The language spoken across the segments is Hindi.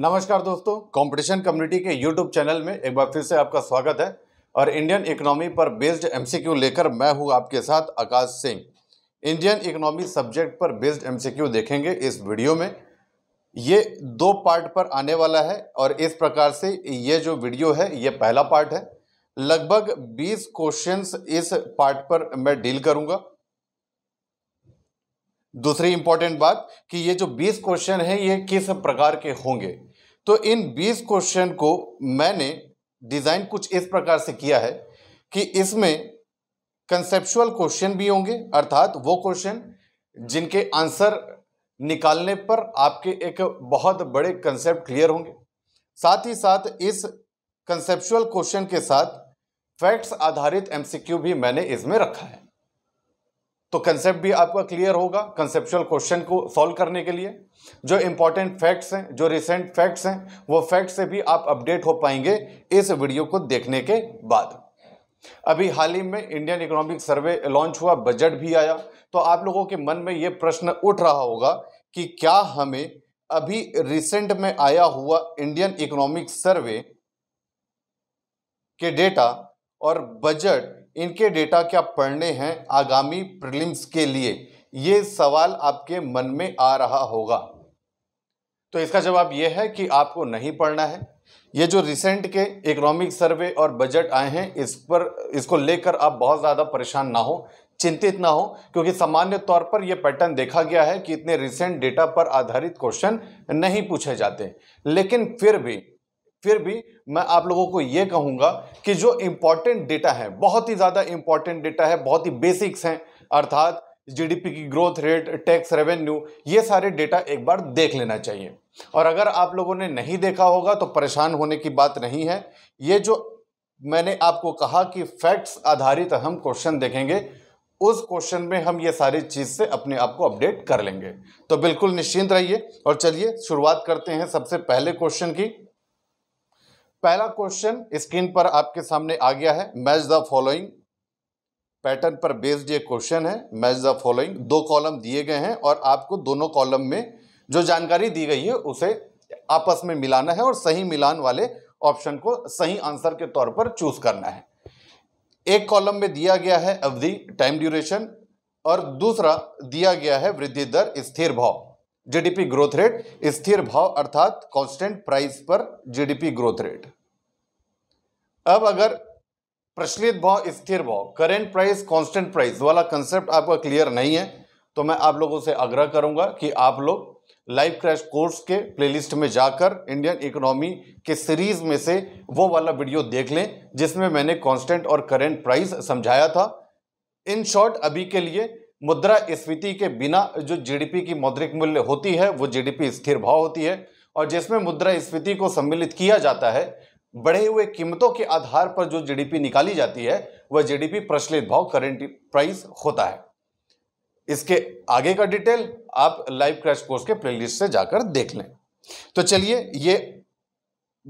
नमस्कार दोस्तों कंपटीशन कम्युनिटी के यूट्यूब चैनल में एक बार फिर से आपका स्वागत है और इंडियन इकोनॉमी पर बेस्ड एमसीक्यू लेकर मैं हूं आपके साथ Akash Singh Indian economy subject पर बेस्ड एमसीक्यू देखेंगे इस वीडियो में ये दो पार्ट पर आने वाला है और इस प्रकार से ये जो वीडियो है ये पहला पार्ट है लगभग बीस क्वेश्चन इस पार्ट पर मैं डील करूँगा दूसरी इंपॉर्टेंट बात कि ये जो 20 क्वेश्चन हैं ये किस प्रकार के होंगे तो इन 20 क्वेश्चन को मैंने डिज़ाइन कुछ इस प्रकार से किया है कि इसमें कंसेप्चुअल क्वेश्चन भी होंगे अर्थात वो क्वेश्चन जिनके आंसर निकालने पर आपके एक बहुत बड़े कंसेप्ट क्लियर होंगे साथ ही साथ इस कंसेप्चुअल क्वेश्चन के साथ फैक्ट्स आधारित एमसीक्यू भी मैंने इसमें रखा है तो कंसेप्ट भी आपका क्लियर होगा कंसेप्चुअल क्वेश्चन को सॉल्व करने के लिए जो इंपॉर्टेंट फैक्ट्स हैं जो रिसेंट फैक्ट्स हैं वो फैक्ट से भी आप अपडेट हो पाएंगे इस वीडियो को देखने के बाद अभी हाल ही में इंडियन इकोनॉमिक सर्वे लॉन्च हुआ बजट भी आया तो आप लोगों के मन में ये प्रश्न उठ रहा होगा कि क्या हमें अभी रिसेंट में आया हुआ इंडियन इकोनॉमिक सर्वे के डेटा और बजट इनके डेटा क्या पढ़ने हैं आगामी प्रीलिम्स के लिए ये सवाल आपके मन में आ रहा होगा तो इसका जवाब यह है कि आपको नहीं पढ़ना है ये जो रिसेंट के इकोनॉमिक सर्वे और बजट आए हैं इस पर इसको लेकर आप बहुत ज़्यादा परेशान ना हो चिंतित ना हो क्योंकि सामान्य तौर पर यह पैटर्न देखा गया है कि इतने रिसेंट डेटा पर आधारित क्वेश्चन नहीं पूछे जाते लेकिन फिर भी फिर भी मैं आप लोगों को ये कहूँगा कि जो इम्पॉर्टेंट डेटा है बहुत ही ज़्यादा इम्पॉर्टेंट डेटा है बहुत ही बेसिक्स हैं अर्थात जीडीपी की ग्रोथ रेट टैक्स रेवेन्यू ये सारे डेटा एक बार देख लेना चाहिए और अगर आप लोगों ने नहीं देखा होगा तो परेशान होने की बात नहीं है ये जो मैंने आपको कहा कि फैक्ट्स आधारित हम क्वेश्चन देखेंगे उस क्वेश्चन में हम ये सारी चीज़ से अपने आप को अपडेट कर लेंगे तो बिल्कुल निश्चिंत रहिए और चलिए शुरुआत करते हैं सबसे पहले क्वेश्चन की पहला क्वेश्चन स्क्रीन पर आपके सामने आ गया है मैच द फॉलोइंग पैटर्न पर बेस्ड ये क्वेश्चन है मैच द फॉलोइंग दो कॉलम दिए गए हैं और आपको दोनों कॉलम में जो जानकारी दी गई है उसे आपस में मिलाना है और सही मिलान वाले ऑप्शन को सही आंसर के तौर पर चूज करना है एक कॉलम में दिया गया है अवधि टाइम ड्यूरेशन और दूसरा दिया गया है वृद्धि दर स्थिर भाव जीडीपी ग्रोथ रेट स्थिर भाव अर्थात कांस्टेंट प्राइस पर जीडीपी ग्रोथ रेट अब अगर प्रचलित भाव स्थिर भाव करेंट प्राइस कांस्टेंट प्राइस वाला कंसेप्ट आपका क्लियर नहीं है तो मैं आप लोगों से आग्रह करूंगा कि आप लोग लाइव क्रैश कोर्स के प्लेलिस्ट में जाकर इंडियन इकोनॉमी के सीरीज में से वो वाला वीडियो देख लें जिसमें मैंने कांस्टेंट और करेंट प्राइस समझाया था इन शॉर्ट अभी के लिए मुद्रा स्फीति के बिना जो जीडीपी की मौद्रिक मूल्य होती है वो जीडीपी स्थिर भाव होती है और जिसमें मुद्रा स्फीति को सम्मिलित किया जाता है बढ़े हुए कीमतों के आधार पर जो जीडीपी निकाली जाती है वह जीडीपी प्रचलित भाव करेंट प्राइस होता है इसके आगे का डिटेल आप लाइव क्रैश कोर्स के प्लेलिस्ट से जाकर देख लें तो चलिए ये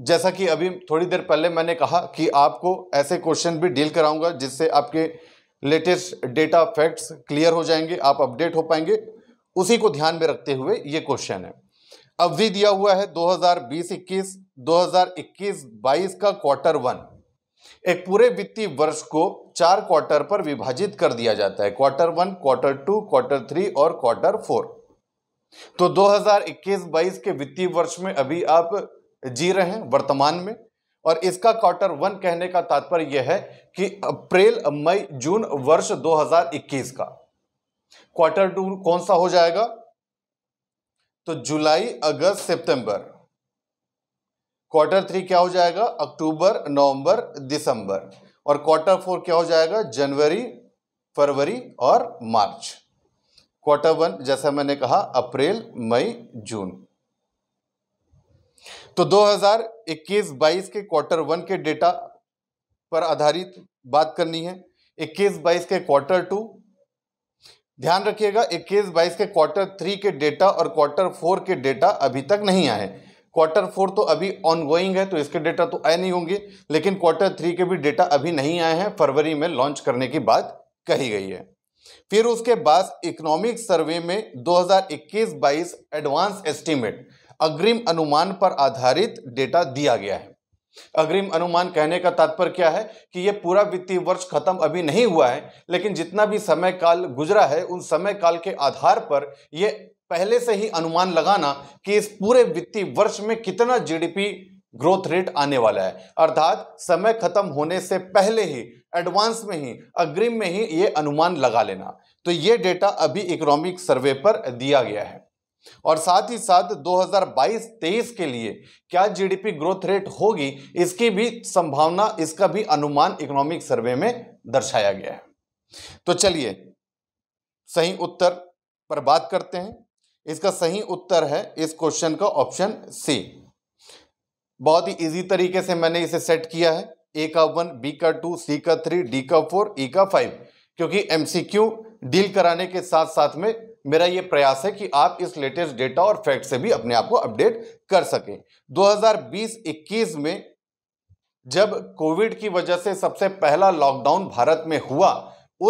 जैसा कि अभी थोड़ी देर पहले मैंने कहा कि आपको ऐसे क्वेश्चन भी डील कराऊंगा जिससे आपके लेटेस्ट डेटा फैक्ट्स क्लियर हो जाएंगे आप अपडेट हो पाएंगे उसी को ध्यान में रखते हुए ये क्वेश्चन है अवधि दिया हुआ है 2020-21, 2021-22 का क्वार्टर वन एक पूरे वित्तीय वर्ष को चार क्वार्टर पर विभाजित कर दिया जाता है quarter one quarter two quarter three और क्वार्टर फोर तो 2021-22 के वित्तीय वर्ष में अभी आप जी रहे हैं वर्तमान में और इसका क्वार्टर वन कहने का तात्पर्य यह है कि अप्रैल मई जून वर्ष 2021 का क्वार्टर टू कौन सा हो जाएगा तो जुलाई अगस्त सितंबर क्वार्टर थ्री क्या हो जाएगा अक्टूबर नवंबर दिसंबर और क्वार्टर फोर क्या हो जाएगा जनवरी फरवरी और मार्च क्वार्टर वन जैसा मैंने कहा अप्रैल मई जून तो 2021-22 के क्वार्टर वन के डेटा पर आधारित बात करनी है 21-22 के क्वार्टर टू ध्यान रखिएगा 21-22 के क्वार्टर थ्री के डेटा और क्वार्टर फोर के डेटा अभी तक नहीं आए क्वार्टर फोर तो अभी ऑनगोइंग है तो इसके डेटा तो आए नहीं होंगे लेकिन क्वार्टर थ्री के भी डेटा अभी नहीं आए हैं फरवरी में लॉन्च करने की बात कही गई है फिर उसके बाद इकोनॉमिक सर्वे में 2021-22 एडवांस एस्टीमेट अग्रिम अनुमान पर आधारित डेटा दिया गया है अग्रिम अनुमान कहने का तात्पर्य क्या है कि यह पूरा वित्तीय वर्ष खत्म अभी नहीं हुआ है लेकिन जितना भी समय काल गुजरा है उन समय काल के आधार पर यह पहले से ही अनुमान लगाना कि इस पूरे वित्तीय वर्ष में कितना जीडीपी ग्रोथ रेट आने वाला है अर्थात समय खत्म होने से पहले ही एडवांस में ही अग्रिम में ही ये अनुमान लगा लेना तो ये डेटा अभी इकोनॉमिक सर्वे पर दिया गया है और साथ ही साथ 2022-23 के लिए क्या जीडीपी ग्रोथ रेट होगी इसकी भी संभावना इसका भी अनुमान इकोनॉमिक सर्वे में दर्शाया गया है तो चलिए सही उत्तर पर बात करते हैं इसका सही उत्तर है इस क्वेश्चन का ऑप्शन सी बहुत ही इजी तरीके से मैंने इसे सेट किया है ए का वन बी का टू सी का थ्री डी का फोर ई e का फाइव क्योंकि एमसीक्यू डील कराने के साथ साथ में मेरा ये प्रयास है कि आप इस लेटेस्ट डेटा और फैक्ट से भी अपने आप को अपडेट कर सकें 2020-21 में जब कोविड की वजह से सबसे पहला लॉकडाउन भारत में हुआ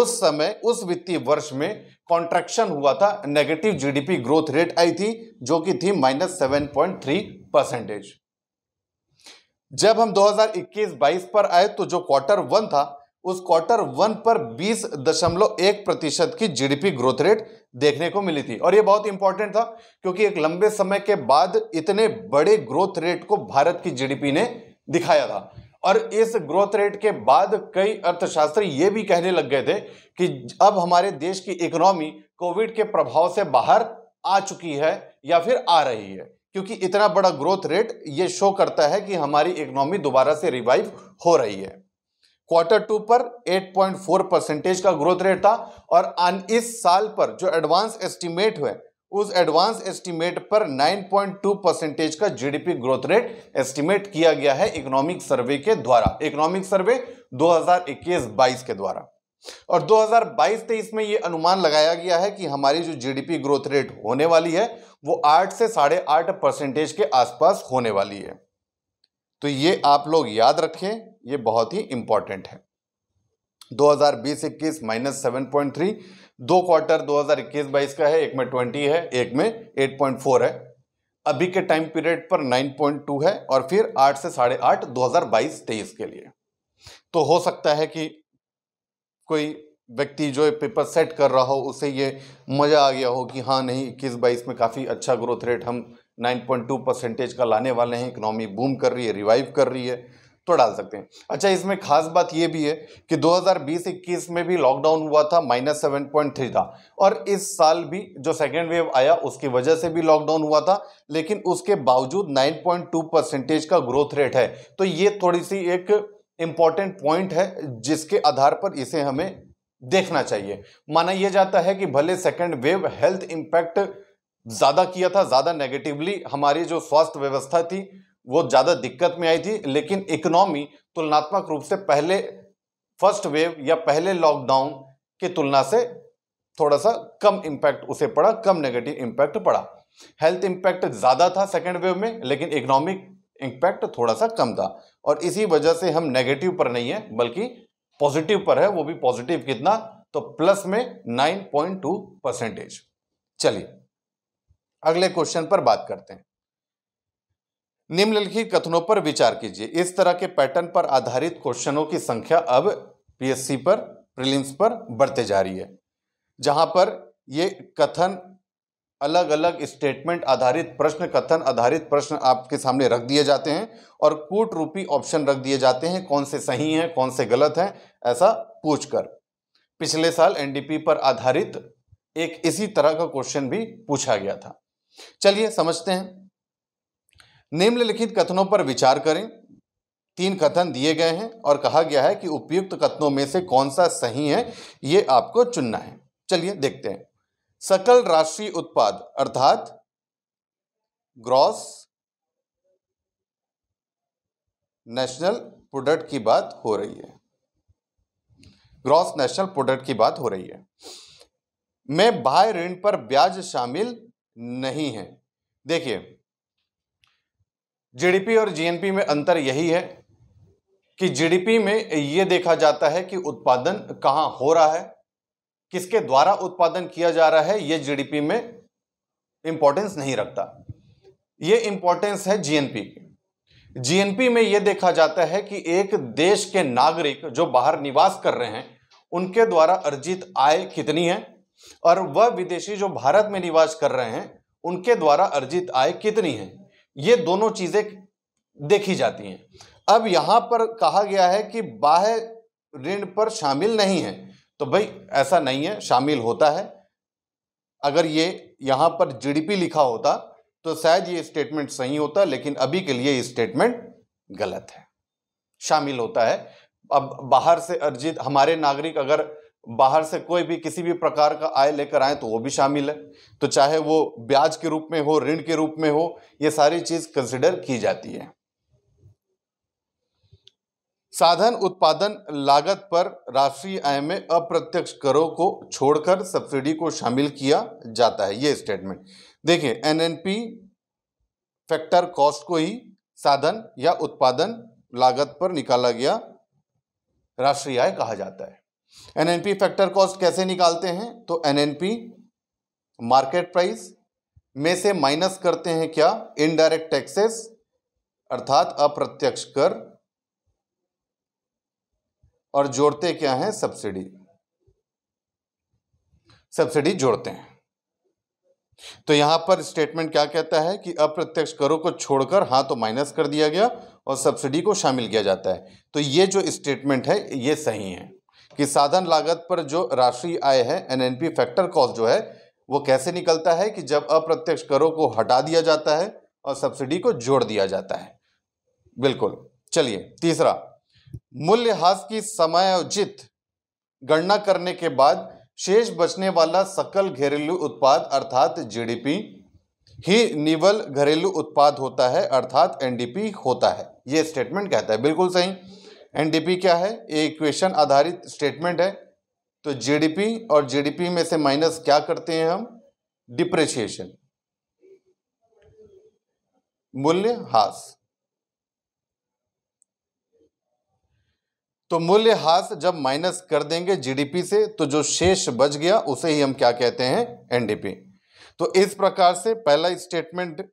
उस समय उस वित्तीय वर्ष में कॉन्ट्रैक्शन हुआ था नेगेटिव जीडीपी ग्रोथ रेट आई थी जो कि थी minus seven point three percentage जब हम 2021-22 पर आए तो जो क्वार्टर वन था उस क्वार्टर वन पर बीस दशमलव एक प्रतिशत की जीडीपी ग्रोथ रेट देखने को मिली थी और ये बहुत इंपॉर्टेंट था क्योंकि एक लंबे समय के बाद इतने बड़े ग्रोथ रेट को भारत की जीडीपी ने दिखाया था और इस ग्रोथ रेट के बाद कई अर्थशास्त्री ये भी कहने लग गए थे कि अब हमारे देश की इकोनॉमी कोविड के प्रभाव से बाहर आ चुकी है या फिर आ रही है क्योंकि इतना बड़ा ग्रोथ रेट ये शो करता है कि हमारी इकोनॉमी दोबारा से रिवाइव हो रही है क्वार्टर टू पर 8.4 परसेंटेज का ग्रोथ रेट था और इस साल पर जो एडवांस एस्टीमेट हुए उस एडवांस एस्टीमेट पर 9.2 परसेंटेज का जीडीपी ग्रोथ रेट एस्टीमेट किया गया है इकोनॉमिक सर्वे के द्वारा इकोनॉमिक सर्वे 2021-22 के द्वारा और 2022-23 में यह अनुमान लगाया गया है कि हमारी जो जीडीपी ग्रोथ रेट होने वाली है वो 8 से साढ़े आठ परसेंटेज के आसपास होने वाली है तो ये आप लोग याद रखें ये बहुत ही इंपॉर्टेंट है 2020-21 माइनस सेवन पॉइंट थ्री दो क्वार्टर 2021-22 का है एक में 20 है एक में 8.4 है अभी के टाइम पीरियड पर 9.2 है और फिर 8 से साढ़े आठ दो हजार के लिए तो हो सकता है कि कोई व्यक्ति जो पेपर सेट कर रहा हो उसे ये मज़ा आ गया हो कि हाँ नहीं इक्कीस बाईस में काफ़ी अच्छा ग्रोथ रेट हम 9.2 परसेंटेज का लाने वाले हैं इकोनॉमी बूम कर रही है रिवाइव कर रही है तो डाल सकते हैं अच्छा इसमें खास बात यह भी है कि 2020-21 में भी लॉकडाउन हुआ था माइनस सेवन पॉइंट थ्री था और इस साल भी जो सेकेंड वेव आया उसकी वजह से भी लॉकडाउन हुआ था लेकिन उसके बावजूद 9.2 परसेंटेज का ग्रोथ रेट है तो ये थोड़ी सी एक इम्पॉर्टेंट पॉइंट है जिसके आधार पर इसे हमें देखना चाहिए माना यह जाता है कि भले सेकेंड वेव हेल्थ इम्पैक्ट ज़्यादा किया था ज़्यादा नेगेटिवली हमारी जो स्वास्थ्य व्यवस्था थी वो ज़्यादा दिक्कत में आई थी लेकिन इकोनॉमी तुलनात्मक रूप से पहले फर्स्ट वेव या पहले लॉकडाउन की तुलना से थोड़ा सा कम इम्पैक्ट उसे पड़ा कम नेगेटिव इम्पैक्ट पड़ा हेल्थ इम्पैक्ट ज़्यादा था सेकेंड वेव में लेकिन इकोनॉमिक इम्पैक्ट थोड़ा सा कम था और इसी वजह से हम नेगेटिव पर नहीं है बल्कि पॉजिटिव पर है वो भी पॉजिटिव कितना तो प्लस में नाइन परसेंटेज चलिए अगले क्वेश्चन पर बात करते हैं निम्नलिखित कथनों पर विचार कीजिए इस तरह के पैटर्न पर आधारित क्वेश्चनों की संख्या अब पीएससी पर प्रीलिम्स पर बढ़ते जा रही है जहां पर ये कथन अलग अलग स्टेटमेंट आधारित प्रश्न कथन आधारित प्रश्न आपके सामने रख दिए जाते हैं और कूट रूपी ऑप्शन रख दिए जाते हैं कौन से सही हैं कौन से गलत हैं ऐसा पूछकर पिछले साल एनडीपी पर आधारित एक इसी तरह का क्वेश्चन भी पूछा गया था चलिए समझते हैं निम्नलिखित कथनों पर विचार करें तीन कथन दिए गए हैं और कहा गया है कि उपयुक्त कथनों में से कौन सा सही है ये आपको चुनना है चलिए देखते हैं सकल राष्ट्रीय उत्पाद अर्थात ग्रॉस नेशनल प्रोडक्ट की बात हो रही है ग्रॉस नेशनल प्रोडक्ट की बात हो रही है मैं बाह्य ऋण पर ब्याज शामिल नहीं है देखिए जीडीपी और जीएनपी में अंतर यही है कि जीडीपी में ये देखा जाता है कि उत्पादन कहाँ हो रहा है किसके द्वारा उत्पादन किया जा रहा है ये जीडीपी में इंपॉर्टेंस नहीं रखता ये इंपॉर्टेंस है जीएनपी की जीएनपी में यह देखा जाता है कि एक देश के नागरिक जो बाहर निवास कर रहे हैं उनके द्वारा अर्जित आय कितनी है और वह विदेशी जो भारत में निवास कर रहे हैं उनके द्वारा अर्जित आय कितनी है ये दोनों चीज़ें देखी जाती हैं अब यहाँ पर कहा गया है कि बाह्य ऋण पर शामिल नहीं है तो भाई ऐसा नहीं है शामिल होता है अगर ये यहाँ पर जीडीपी लिखा होता तो शायद ये स्टेटमेंट सही होता लेकिन अभी के लिए स्टेटमेंट गलत है शामिल होता है अब बाहर से अर्जित हमारे नागरिक अगर बाहर से कोई भी किसी भी प्रकार का आय लेकर आए तो वो भी शामिल है तो चाहे वो ब्याज के रूप में हो ऋण के रूप में हो ये सारी चीज कंसिडर की जाती है साधन उत्पादन लागत पर राष्ट्रीय आय में अप्रत्यक्ष करों को छोड़कर सब्सिडी को शामिल किया जाता है ये स्टेटमेंट देखिए एनएनपी फैक्टर कॉस्ट को ही साधन या उत्पादन लागत पर निकाला गया राष्ट्रीय आय कहा जाता है एनएनपी फैक्टर कॉस्ट कैसे निकालते हैं तो एनएनपी मार्केट प्राइस में से माइनस करते हैं क्या इनडायरेक्ट टैक्सेस अर्थात अप्रत्यक्ष कर और जोड़ते क्या है सब्सिडी सब्सिडी जोड़ते हैं तो यहां पर स्टेटमेंट क्या कहता है कि अप्रत्यक्ष करों को छोड़कर हाँ तो माइनस कर दिया गया और सब्सिडी को शामिल किया जाता है तो ये जो स्टेटमेंट है ये सही है कि साधन लागत पर जो राशि आय है एनएनपी फैक्टर कॉस्ट जो है वो कैसे निकलता है कि जब अप्रत्यक्ष करों को हटा दिया जाता है और सब्सिडी को जोड़ दिया जाता है बिल्कुल चलिए तीसरा मूल्यह्रास की समायोजित गणना करने के बाद शेष बचने वाला सकल घरेलू उत्पाद अर्थात जीडीपी ही निवल घरेलू उत्पाद होता है अर्थात एनडीपी होता है यह स्टेटमेंट कहता है बिल्कुल सही एनडीपी क्या है ये इक्वेशन आधारित स्टेटमेंट है तो जीडीपी और जीडीपी में से माइनस क्या करते हैं हम डिप्रेशिएशन मूल्य हास तो हास जब माइनस कर देंगे जीडीपी से तो जो शेष बच गया उसे ही हम क्या कहते हैं एनडीपी तो इस प्रकार से पहला स्टेटमेंट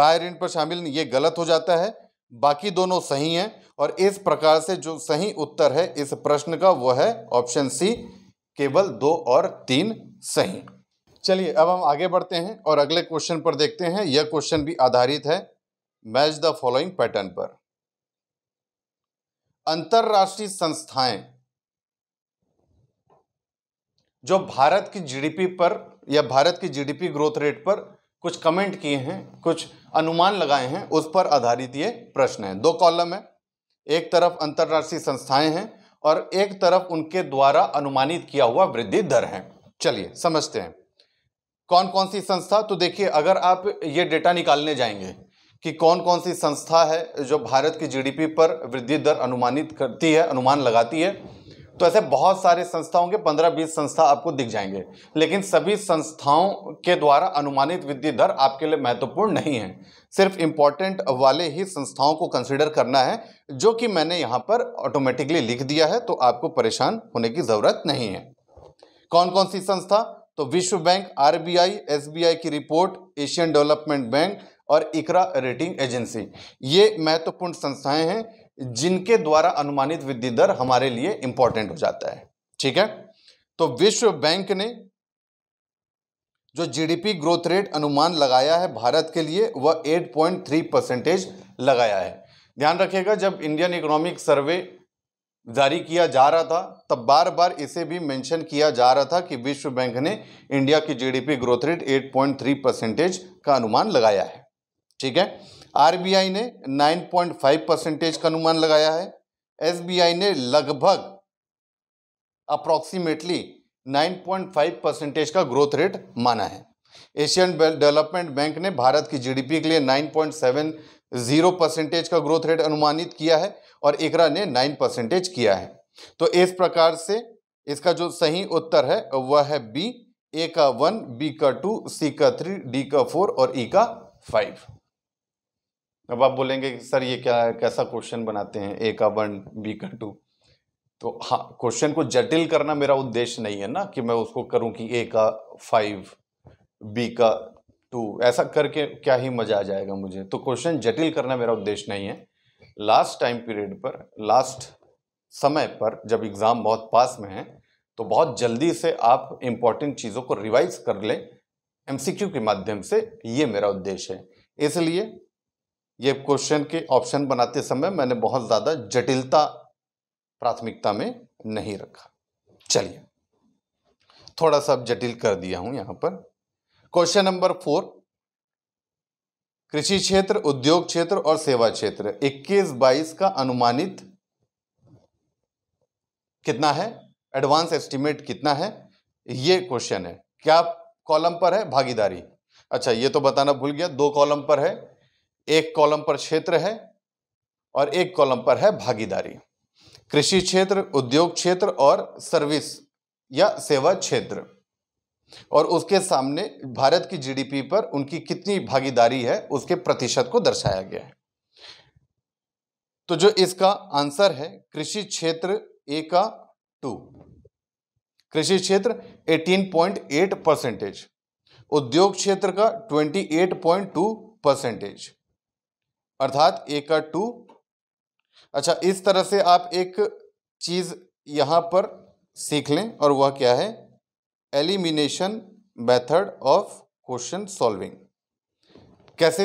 बाहर ऋण पर शामिल ये गलत हो जाता है बाकी दोनों सही हैं और इस प्रकार से जो सही उत्तर है इस प्रश्न का वो है ऑप्शन सी केवल दो और तीन सही चलिए अब हम आगे बढ़ते हैं और अगले क्वेश्चन पर देखते हैं यह क्वेश्चन भी आधारित है मैच द फॉलोइंग पैटर्न पर अंतरराष्ट्रीय संस्थाएं जो भारत की जीडीपी पर या भारत की जीडीपी ग्रोथ रेट पर कुछ कमेंट किए हैं कुछ अनुमान लगाए हैं उस पर आधारित ये प्रश्न है दो कॉलम है एक तरफ अंतर्राष्ट्रीय संस्थाएं हैं और एक तरफ उनके द्वारा अनुमानित किया हुआ वृद्धि दर है चलिए समझते हैं कौन कौन सी संस्था तो देखिए अगर आप ये डेटा निकालने जाएंगे कि कौन कौन सी संस्था है जो भारत की जीडीपी पर वृद्धि दर अनुमानित करती है अनुमान लगाती है तो ऐसे बहुत सारे संस्था होंगे पंद्रह बीस संस्था आपको दिख जाएंगे लेकिन सभी संस्थाओं के द्वारा अनुमानित वृद्धि दर आपके लिए महत्वपूर्ण नहीं है सिर्फ इम्पॉर्टेंट वाले ही संस्थाओं को कंसिडर करना है जो कि मैंने यहाँ पर ऑटोमेटिकली लिख दिया है तो आपको परेशान होने की ज़रूरत नहीं है कौन कौन सी संस्था तो विश्व बैंक आर बी की रिपोर्ट एशियन डेवलपमेंट बैंक और इकरा रेटिंग एजेंसी ये महत्वपूर्ण संस्थाएं हैं जिनके द्वारा अनुमानित वृद्धि दर हमारे लिए इंपॉर्टेंट हो जाता है ठीक है तो विश्व बैंक ने जो जीडीपी ग्रोथ रेट अनुमान लगाया है भारत के लिए वह 8.3 परसेंटेज लगाया है ध्यान रखिएगा जब इंडियन इकोनॉमिक सर्वे जारी किया जा रहा था तब बार बार इसे भी मेंशन किया जा रहा था कि विश्व बैंक ने इंडिया की जीडीपी ग्रोथ रेट 8.3 परसेंटेज का अनुमान लगाया है ठीक है आरबीआई ने 9.5 परसेंटेज का अनुमान लगाया है एसबीआई ने लगभग अप्रॉक्सीमेटली 9.5 परसेंटेज का ग्रोथ रेट माना है एशियन डेवलपमेंट बैंक ने भारत की जीडीपी के लिए 9.70 परसेंटेज का ग्रोथ रेट अनुमानित किया है और एकरा ने 9 परसेंटेज किया है तो इस प्रकार से इसका जो सही उत्तर है वह है बी ए का वन बी का टू सी का थ्री डी का फोर और ई e का फाइव अब आप बोलेंगे कि सर ये क्या कैसा क्वेश्चन बनाते हैं ए का वन बी का टू तो हाँ क्वेश्चन को जटिल करना मेरा उद्देश्य नहीं है ना कि मैं उसको करूं कि ए का फाइव बी का टू ऐसा करके क्या ही मज़ा आ जाएगा मुझे तो क्वेश्चन जटिल करना मेरा उद्देश्य नहीं है लास्ट टाइम पीरियड पर लास्ट समय पर जब एग्ज़ाम बहुत पास में है तो बहुत जल्दी से आप इम्पॉर्टेंट चीज़ों को रिवाइज कर लें एम के माध्यम से ये मेरा उद्देश्य है इसलिए ये क्वेश्चन के ऑप्शन बनाते समय मैंने बहुत ज़्यादा जटिलता प्राथमिकता में नहीं रखा चलिए थोड़ा सा जटिल कर दिया हूं यहां पर क्वेश्चन नंबर फोर कृषि क्षेत्र उद्योग क्षेत्र और सेवा क्षेत्र 21 22 का अनुमानित कितना है एडवांस एस्टिमेट कितना है ये क्वेश्चन है क्या कॉलम पर है भागीदारी अच्छा ये तो बताना भूल गया दो कॉलम पर है एक कॉलम पर क्षेत्र है और एक कॉलम पर है भागीदारी कृषि क्षेत्र उद्योग क्षेत्र और सर्विस या सेवा क्षेत्र और उसके सामने भारत की जीडीपी पर उनकी कितनी भागीदारी है उसके प्रतिशत को दर्शाया गया है तो जो इसका आंसर है कृषि क्षेत्र ए का टू कृषि क्षेत्र 18.8 परसेंटेज उद्योग क्षेत्र का 28.2 परसेंटेज अर्थात एक टू अच्छा इस तरह से आप एक चीज़ यहाँ पर सीख लें और वह क्या है elimination method of question solving कैसे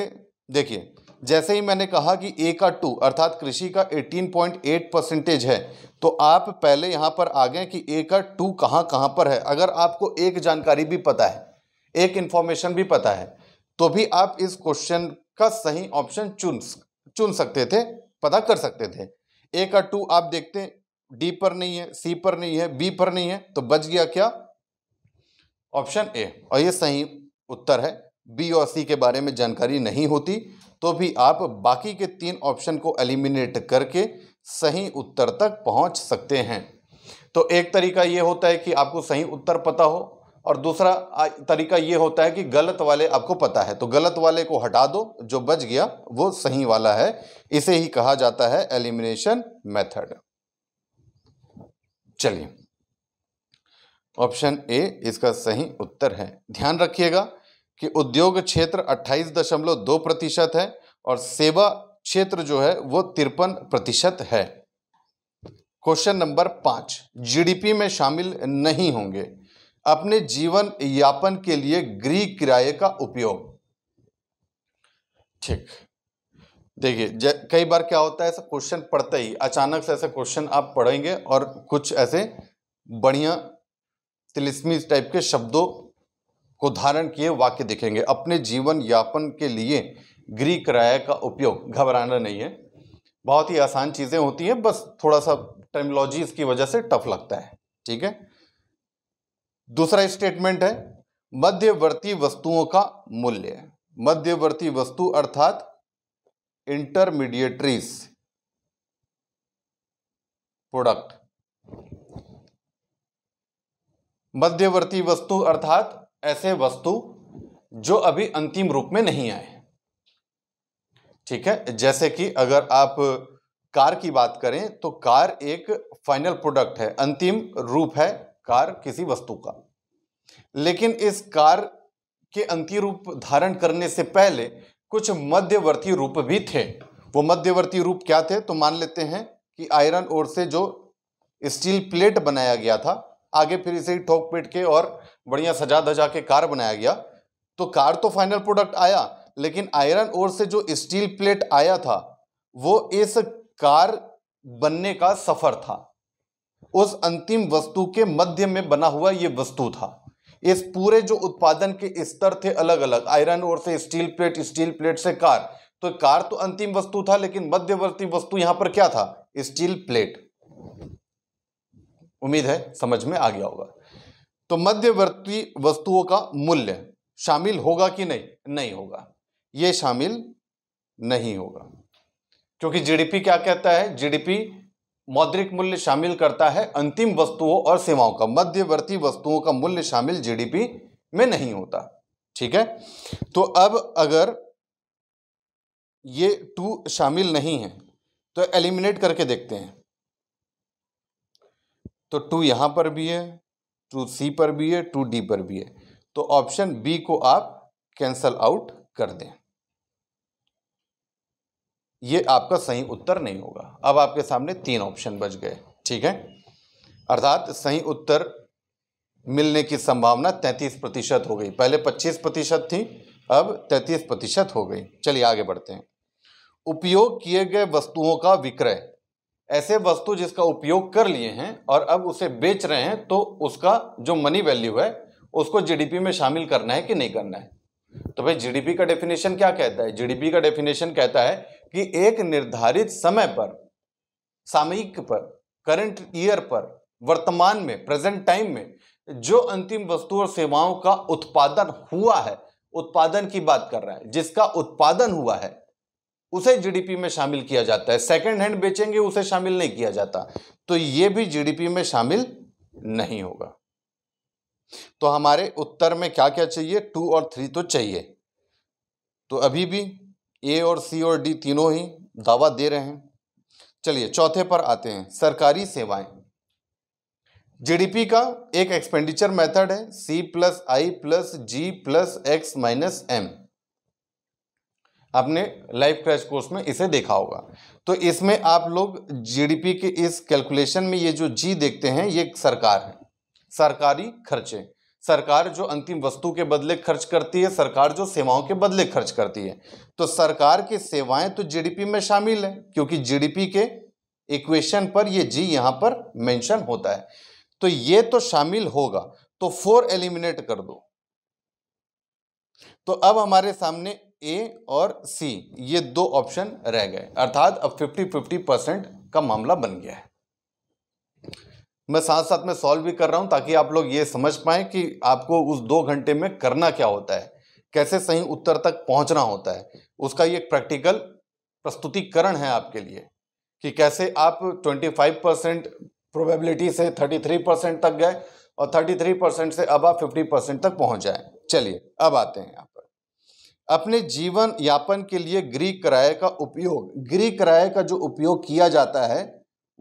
देखिए जैसे ही मैंने कहा कि ए का टू अर्थात कृषि का 18.8 परसेंटेज है तो आप पहले यहां पर आ गए कि ए का टू कहाँ कहाँ पर है अगर आपको एक जानकारी भी पता है एक इंफॉर्मेशन भी पता है तो भी आप इस क्वेश्चन का सही ऑप्शन चुन चुन सकते थे पता कर सकते थे ए का टू आप देखते हैं डी पर नहीं है सी पर नहीं है बी पर नहीं है तो बच गया क्या ऑप्शन ए और ये सही उत्तर है बी और सी के बारे में जानकारी नहीं होती तो भी आप बाकी के तीन ऑप्शन को एलिमिनेट करके सही उत्तर तक पहुंच सकते हैं तो एक तरीका ये होता है कि आपको सही उत्तर पता हो और दूसरा तरीका ये होता है कि गलत वाले आपको पता है तो गलत वाले को हटा दो जो बच गया वो सही वाला है इसे ही कहा जाता है एलिमिनेशन मेथड चलिए ऑप्शन ए इसका सही उत्तर है ध्यान रखिएगा कि उद्योग क्षेत्र 28.2 प्रतिशत है और सेवा क्षेत्र जो है वो तिरपन प्रतिशत है क्वेश्चन नंबर पाँच जीडीपी में शामिल नहीं होंगे अपने जीवन यापन के लिए गृह किराए का उपयोग ठीक देखिए कई बार क्या होता है ऐसा क्वेश्चन पढ़ते ही अचानक से ऐसा क्वेश्चन आप पढ़ेंगे और कुछ ऐसे बढ़िया तिलिस्मी टाइप के शब्दों को धारण किए वाक्य दिखेंगे अपने जीवन यापन के लिए गृह किराया का उपयोग घबराना नहीं है बहुत ही आसान चीज़ें होती हैं बस थोड़ा सा टर्मिनोलॉजी इसकी वजह से टफ लगता है ठीक है दूसरा स्टेटमेंट है मध्यवर्ती वस्तुओं का मूल्य मध्यवर्ती वस्तु अर्थात इंटरमीडिएटरीज प्रोडक्ट मध्यवर्ती वस्तु अर्थात ऐसे वस्तु जो अभी अंतिम रूप में नहीं आए ठीक है जैसे कि अगर आप कार की बात करें तो कार एक फाइनल प्रोडक्ट है अंतिम रूप है कार किसी वस्तु का लेकिन इस कार के अंतिम रूप धारण करने से पहले कुछ मध्यवर्ती रूप भी थे वो मध्यवर्ती रूप क्या थे तो मान लेते हैं कि आयरन ओर से जो स्टील प्लेट बनाया गया था आगे फिर इसे ठोक पेट के और बढ़िया सजा धजा के कार बनाया गया तो कार तो फाइनल प्रोडक्ट आया लेकिन आयरन ओर से जो स्टील प्लेट आया था वो इस कार बनने का सफ़र था उस अंतिम वस्तु के मध्य में बना हुआ ये वस्तु था इस पूरे जो उत्पादन के स्तर थे अलग अलग आयरन और से स्टील प्लेट स्टील प्लेट से कार तो कार तो अंतिम वस्तु था लेकिन मध्यवर्ती वस्तु यहां पर क्या था स्टील प्लेट उम्मीद है समझ में आ गया होगा तो मध्यवर्ती वस्तुओं का मूल्य शामिल होगा कि नहीं नहीं होगा यह शामिल नहीं होगा क्योंकि जीडीपी क्या कहता है जीडीपी मौद्रिक मूल्य शामिल करता है अंतिम वस्तुओं और सेवाओं का मध्यवर्ती वस्तुओं का मूल्य शामिल जीडीपी में नहीं होता ठीक है तो अब अगर ये टू शामिल नहीं है तो एलिमिनेट करके देखते हैं तो टू यहां पर भी है टू सी पर भी है टू डी पर भी है तो ऑप्शन बी को आप कैंसल आउट कर दें ये आपका सही उत्तर नहीं होगा अब आपके सामने तीन ऑप्शन बच गए ठीक है अर्थात सही उत्तर मिलने की संभावना 33 प्रतिशत हो गई पहले 25 प्रतिशत थी अब 33 प्रतिशत हो गई चलिए आगे बढ़ते हैं उपयोग किए गए वस्तुओं का विक्रय ऐसे वस्तु जिसका उपयोग कर लिए हैं और अब उसे बेच रहे हैं तो उसका जो मनी वैल्यू है उसको जीडीपी में शामिल करना है कि नहीं करना है तो भाई जीडीपी का डेफिनेशन क्या कहता है जीडीपी का डेफिनेशन कहता है कि एक निर्धारित समय पर सामयिक पर करंट ईयर पर वर्तमान में प्रेजेंट टाइम में जो अंतिम वस्तु और सेवाओं का उत्पादन हुआ है उत्पादन की बात कर रहा है जिसका उत्पादन हुआ है उसे जीडीपी में शामिल किया जाता है सेकंड हैंड बेचेंगे उसे शामिल नहीं किया जाता तो यह भी जीडीपी में शामिल नहीं होगा तो हमारे उत्तर में क्या क्या चाहिए टू और थ्री तो चाहिए तो अभी भी ए और सी और डी तीनों ही दावा दे रहे हैं चलिए चौथे पर आते हैं सरकारी सेवाएं जीडीपी का एक एक्सपेंडिचर मेथड है C plus I plus G plus X minus M आपने लाइफ क्रैश कोर्स में इसे देखा होगा तो इसमें आप लोग जीडीपी के इस कैलकुलेशन में ये जो जी देखते हैं ये सरकार है सरकारी खर्चे सरकार जो अंतिम वस्तु के बदले खर्च करती है सरकार जो सेवाओं के बदले खर्च करती है तो सरकार की सेवाएं तो जीडीपी में शामिल है क्योंकि जीडीपी के इक्वेशन पर ये जी यहां पर मेंशन होता है तो ये तो शामिल होगा तो फोर एलिमिनेट कर दो तो अब हमारे सामने ए और सी ये दो ऑप्शन रह गए अर्थात अब फिफ्टी फिफ्टी परसेंट का मामला बन गया है मैं साथ साथ में सॉल्व भी कर रहा हूँ ताकि आप लोग ये समझ पाए कि आपको उस दो घंटे में करना क्या होता है कैसे सही उत्तर तक पहुँचना होता है उसका ये प्रैक्टिकल प्रस्तुतिकरण है आपके लिए कि कैसे आप 25 परसेंट प्रोबेबिलिटी से 33 परसेंट तक गए और 33 परसेंट से अब आप 50 परसेंट तक पहुँच जाए चलिए अब आते हैं यहाँ पर अपने जीवन यापन के लिए गृह किराए का उपयोग गृह किराए का जो उपयोग किया जाता है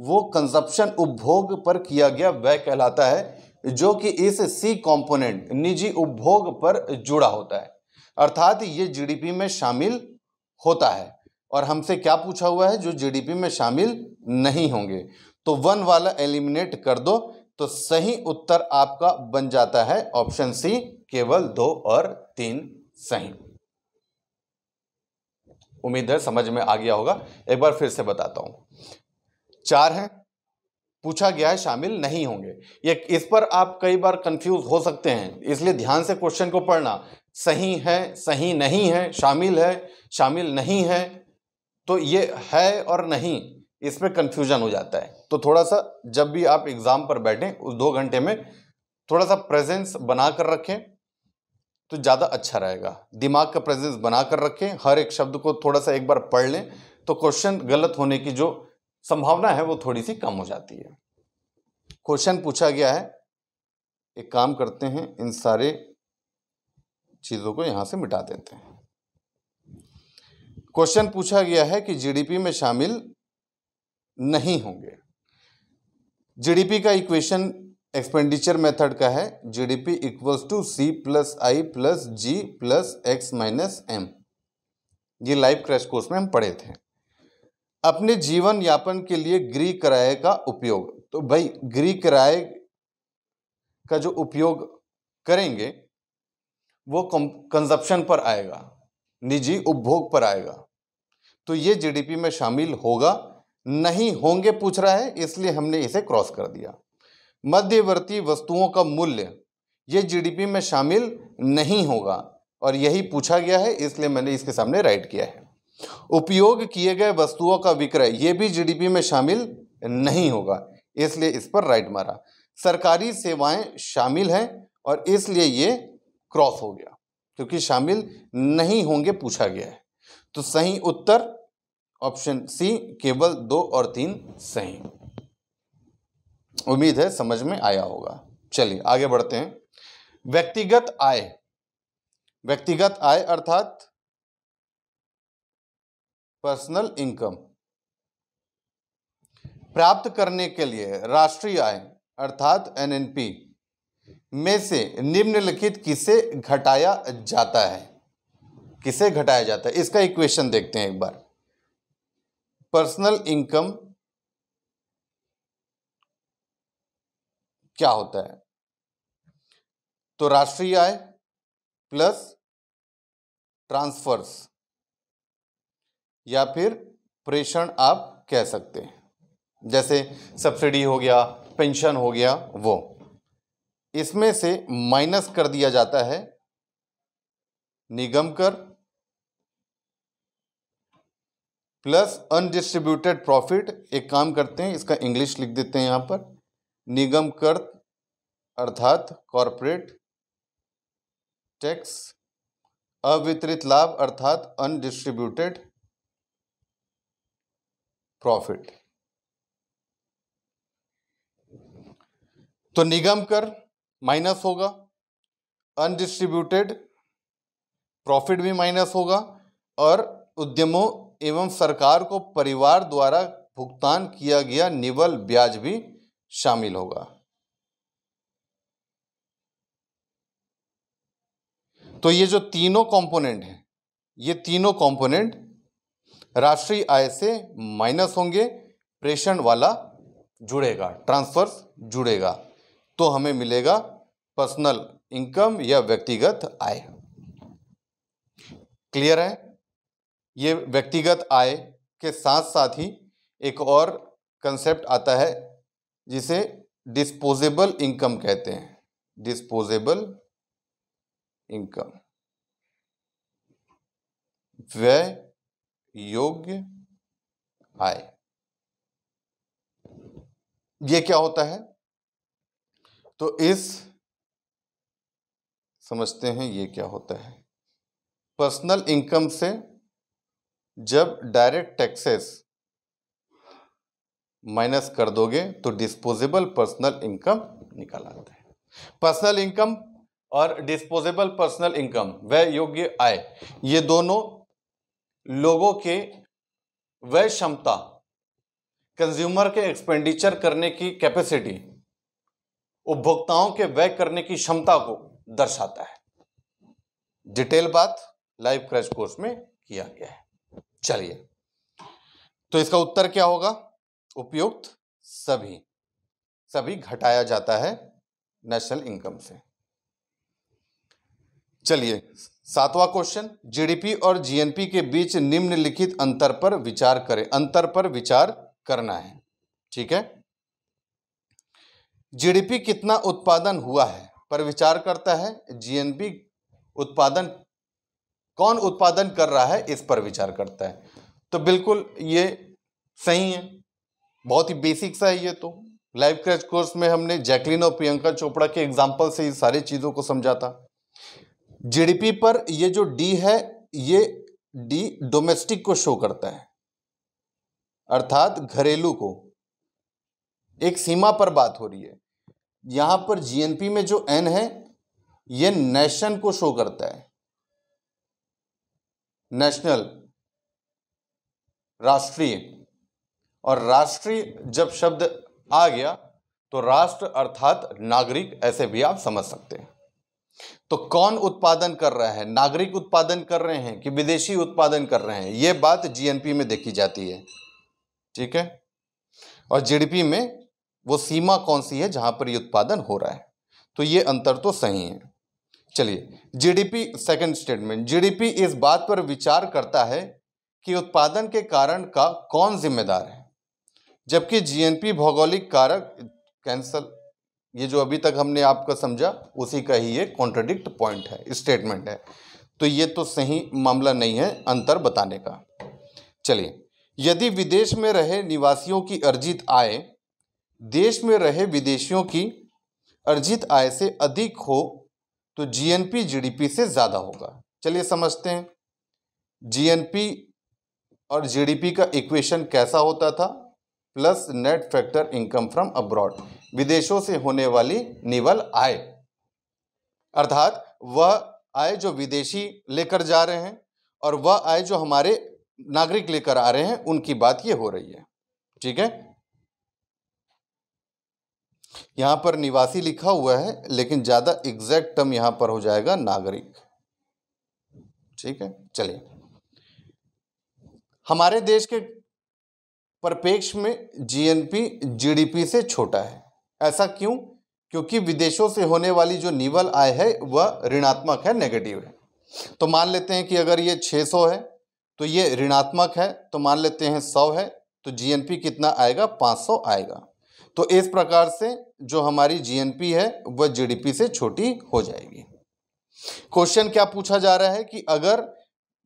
वो कंजप्शन उपभोग पर किया गया व्यय कहलाता है जो कि इस सी कंपोनेंट निजी उपभोग पर जुड़ा होता है अर्थात ये जीडीपी में शामिल होता है और हमसे क्या पूछा हुआ है जो जीडीपी में शामिल नहीं होंगे तो वन वाला एलिमिनेट कर दो तो सही उत्तर आपका बन जाता है ऑप्शन सी केवल दो और तीन सही उम्मीद है समझ में आ गया होगा एक बार फिर से बताता हूँ चार हैं पूछा गया है शामिल नहीं होंगे ये इस पर आप कई बार कंफ्यूज हो सकते हैं इसलिए ध्यान से क्वेश्चन को पढ़ना सही है सही नहीं है शामिल है शामिल नहीं है तो ये है और नहीं इस पर कन्फ्यूजन हो जाता है तो थोड़ा सा जब भी आप एग्ज़ाम पर बैठें उस दो घंटे में थोड़ा सा प्रेजेंस बना कर रखें तो ज़्यादा अच्छा रहेगा दिमाग का प्रेजेंस बना कर रखें हर एक शब्द को थोड़ा सा एक बार पढ़ लें तो क्वेश्चन गलत होने की जो संभावना है वो थोड़ी सी कम हो जाती है क्वेश्चन पूछा गया है एक काम करते हैं इन सारे चीज़ों को यहाँ से मिटा देते हैं क्वेश्चन पूछा गया है कि जीडीपी में शामिल नहीं होंगे जीडीपी का इक्वेशन एक्सपेंडिचर मेथड का है GDP equals to C plus I plus G plus X minus M ये लाइव क्रैश कोर्स में हम पढ़े थे अपने जीवन यापन के लिए गृह किराए का उपयोग तो भाई गृह किराए का जो उपयोग करेंगे वो कंजप्शन पर आएगा निजी उपभोग पर आएगा तो ये जीडीपी में शामिल होगा नहीं होंगे पूछ रहा है इसलिए हमने इसे क्रॉस कर दिया मध्यवर्ती वस्तुओं का मूल्य ये जीडीपी में शामिल नहीं होगा और यही पूछा गया है इसलिए मैंने इसके सामने राइट किया है उपयोग किए गए वस्तुओं का विक्रय ये भी जीडीपी में शामिल नहीं होगा इसलिए इस पर राइट मारा सरकारी सेवाएं शामिल हैं और इसलिए ये क्रॉस हो गया क्योंकि शामिल नहीं होंगे पूछा गया है तो सही उत्तर ऑप्शन सी केवल दो और तीन सही उम्मीद है समझ में आया होगा चलिए आगे बढ़ते हैं व्यक्तिगत आय व्यक्तिगत आय अर्थात पर्सनल इनकम प्राप्त करने के लिए राष्ट्रीय आय अर्थात एनएनपी में से निम्नलिखित किसे घटाया जाता है किसे घटाया जाता है इसका इक्वेशन देखते हैं एक बार पर्सनल इनकम क्या होता है तो राष्ट्रीय आय प्लस ट्रांसफर्स या फिर प्रेषण आप कह सकते हैं जैसे सब्सिडी हो गया पेंशन हो गया वो इसमें से माइनस कर दिया जाता है निगम कर प्लस अनडिस्ट्रीब्यूटेड प्रॉफिट एक काम करते हैं इसका इंग्लिश लिख देते हैं यहाँ पर निगम कर अर्थात कॉरपोरेट टैक्स अवितरित लाभ अर्थात अनडिस्ट्रीब्यूटेड प्रॉफिट तो निगम कर माइनस होगा अनडिस्ट्रीब्यूटेड प्रॉफिट भी माइनस होगा और उद्यमों एवं सरकार को परिवार द्वारा भुगतान किया गया निवल ब्याज भी शामिल होगा तो ये जो तीनों कंपोनेंट हैं ये तीनों कंपोनेंट राष्ट्रीय आय से माइनस होंगे प्रेषण वाला जुड़ेगा ट्रांसफर्स जुड़ेगा तो हमें मिलेगा पर्सनल इनकम या व्यक्तिगत आय क्लियर है ये व्यक्तिगत आय के साथ साथ ही एक और कंसेप्ट आता है जिसे डिस्पोजेबल इनकम कहते हैं डिस्पोजेबल इनकम व्यय योग्य आय ये क्या होता है तो इस समझते हैं ये क्या होता है पर्सनल इनकम से जब डायरेक्ट टैक्सेस माइनस कर दोगे तो डिस्पोजेबल पर्सनल इनकम निकल आता है पर्सनल इनकम और डिस्पोजेबल पर्सनल इनकम वह योग्य आय ये दोनों लोगों के वह क्षमता कंज्यूमर के एक्सपेंडिचर करने की कैपेसिटी उपभोक्ताओं के व्यय करने की क्षमता को दर्शाता है डिटेल बात लाइव क्रैश कोर्स में किया गया है चलिए तो इसका उत्तर क्या होगा उपयुक्त सभी सभी घटाया जाता है नेशनल इनकम से चलिए सातवां क्वेश्चन जीडीपी और जीएनपी के बीच निम्नलिखित अंतर पर विचार करें अंतर पर विचार करना है ठीक है जीडीपी कितना उत्पादन हुआ है पर विचार करता है जीएनपी उत्पादन कौन उत्पादन कर रहा है इस पर विचार करता है तो बिल्कुल ये सही है बहुत ही बेसिक सा है ये तो लाइव क्रैच कोर्स में हमने जैकलिन और प्रियंका चोपड़ा के एग्जाम्पल से ही सारी चीज़ों को समझा था जीडीपी पर ये जो डी है ये डी डोमेस्टिक को शो करता है अर्थात घरेलू को एक सीमा पर बात हो रही है यहां पर जीएनपी में जो एन है ये नेशन को शो करता है नेशनल राष्ट्रीय और राष्ट्रीय जब शब्द आ गया तो राष्ट्र अर्थात नागरिक ऐसे भी आप समझ सकते हैं तो कौन उत्पादन कर रहा है नागरिक उत्पादन कर रहे हैं कि विदेशी उत्पादन कर रहे हैं ये बात जीएनपी में देखी जाती है ठीक है और जीडीपी में वो सीमा कौन सी है जहां पर ये उत्पादन हो रहा है तो ये अंतर तो सही है चलिए जीडीपी सेकंड स्टेटमेंट जीडीपी इस बात पर विचार करता है कि उत्पादन के कारण का कौन जिम्मेदार है जबकि जीएनपी भौगोलिक कारक कैंसल ये जो अभी तक हमने आपका समझा उसी का ही ये कॉन्ट्रडिक्ट पॉइंट है स्टेटमेंट है तो ये तो सही मामला नहीं है अंतर बताने का चलिए यदि विदेश में रहे निवासियों की अर्जित आय देश में रहे विदेशियों की अर्जित आय से अधिक हो तो जीएनपी जीडीपी से ज़्यादा होगा चलिए समझते हैं जीएनपी और जीडीपी का इक्वेशन कैसा होता था plus net factor income from abroad विदेशों से होने वाली निवल आय अर्थात वह आय जो विदेशी लेकर जा रहे हैं और वह आय जो हमारे नागरिक लेकर आ रहे हैं उनकी बात ये हो रही है ठीक है यहां पर निवासी लिखा हुआ है लेकिन ज्यादा एग्जैक्ट टर्म यहां पर हो जाएगा नागरिक ठीक है चलिए हमारे देश के परिपेक्ष में जीएनपी जीडीपी से छोटा है ऐसा क्यों क्योंकि विदेशों से होने वाली जो निवल आय है वह ऋणात्मक है नेगेटिव है तो मान लेते हैं कि अगर ये 600 है तो ये ऋणात्मक है तो मान लेते हैं 100 है तो जीएनपी कितना आएगा 500 आएगा तो इस प्रकार से जो हमारी जीएनपी है वह जीडीपी से छोटी हो जाएगी क्वेश्चन क्या पूछा जा रहा है कि अगर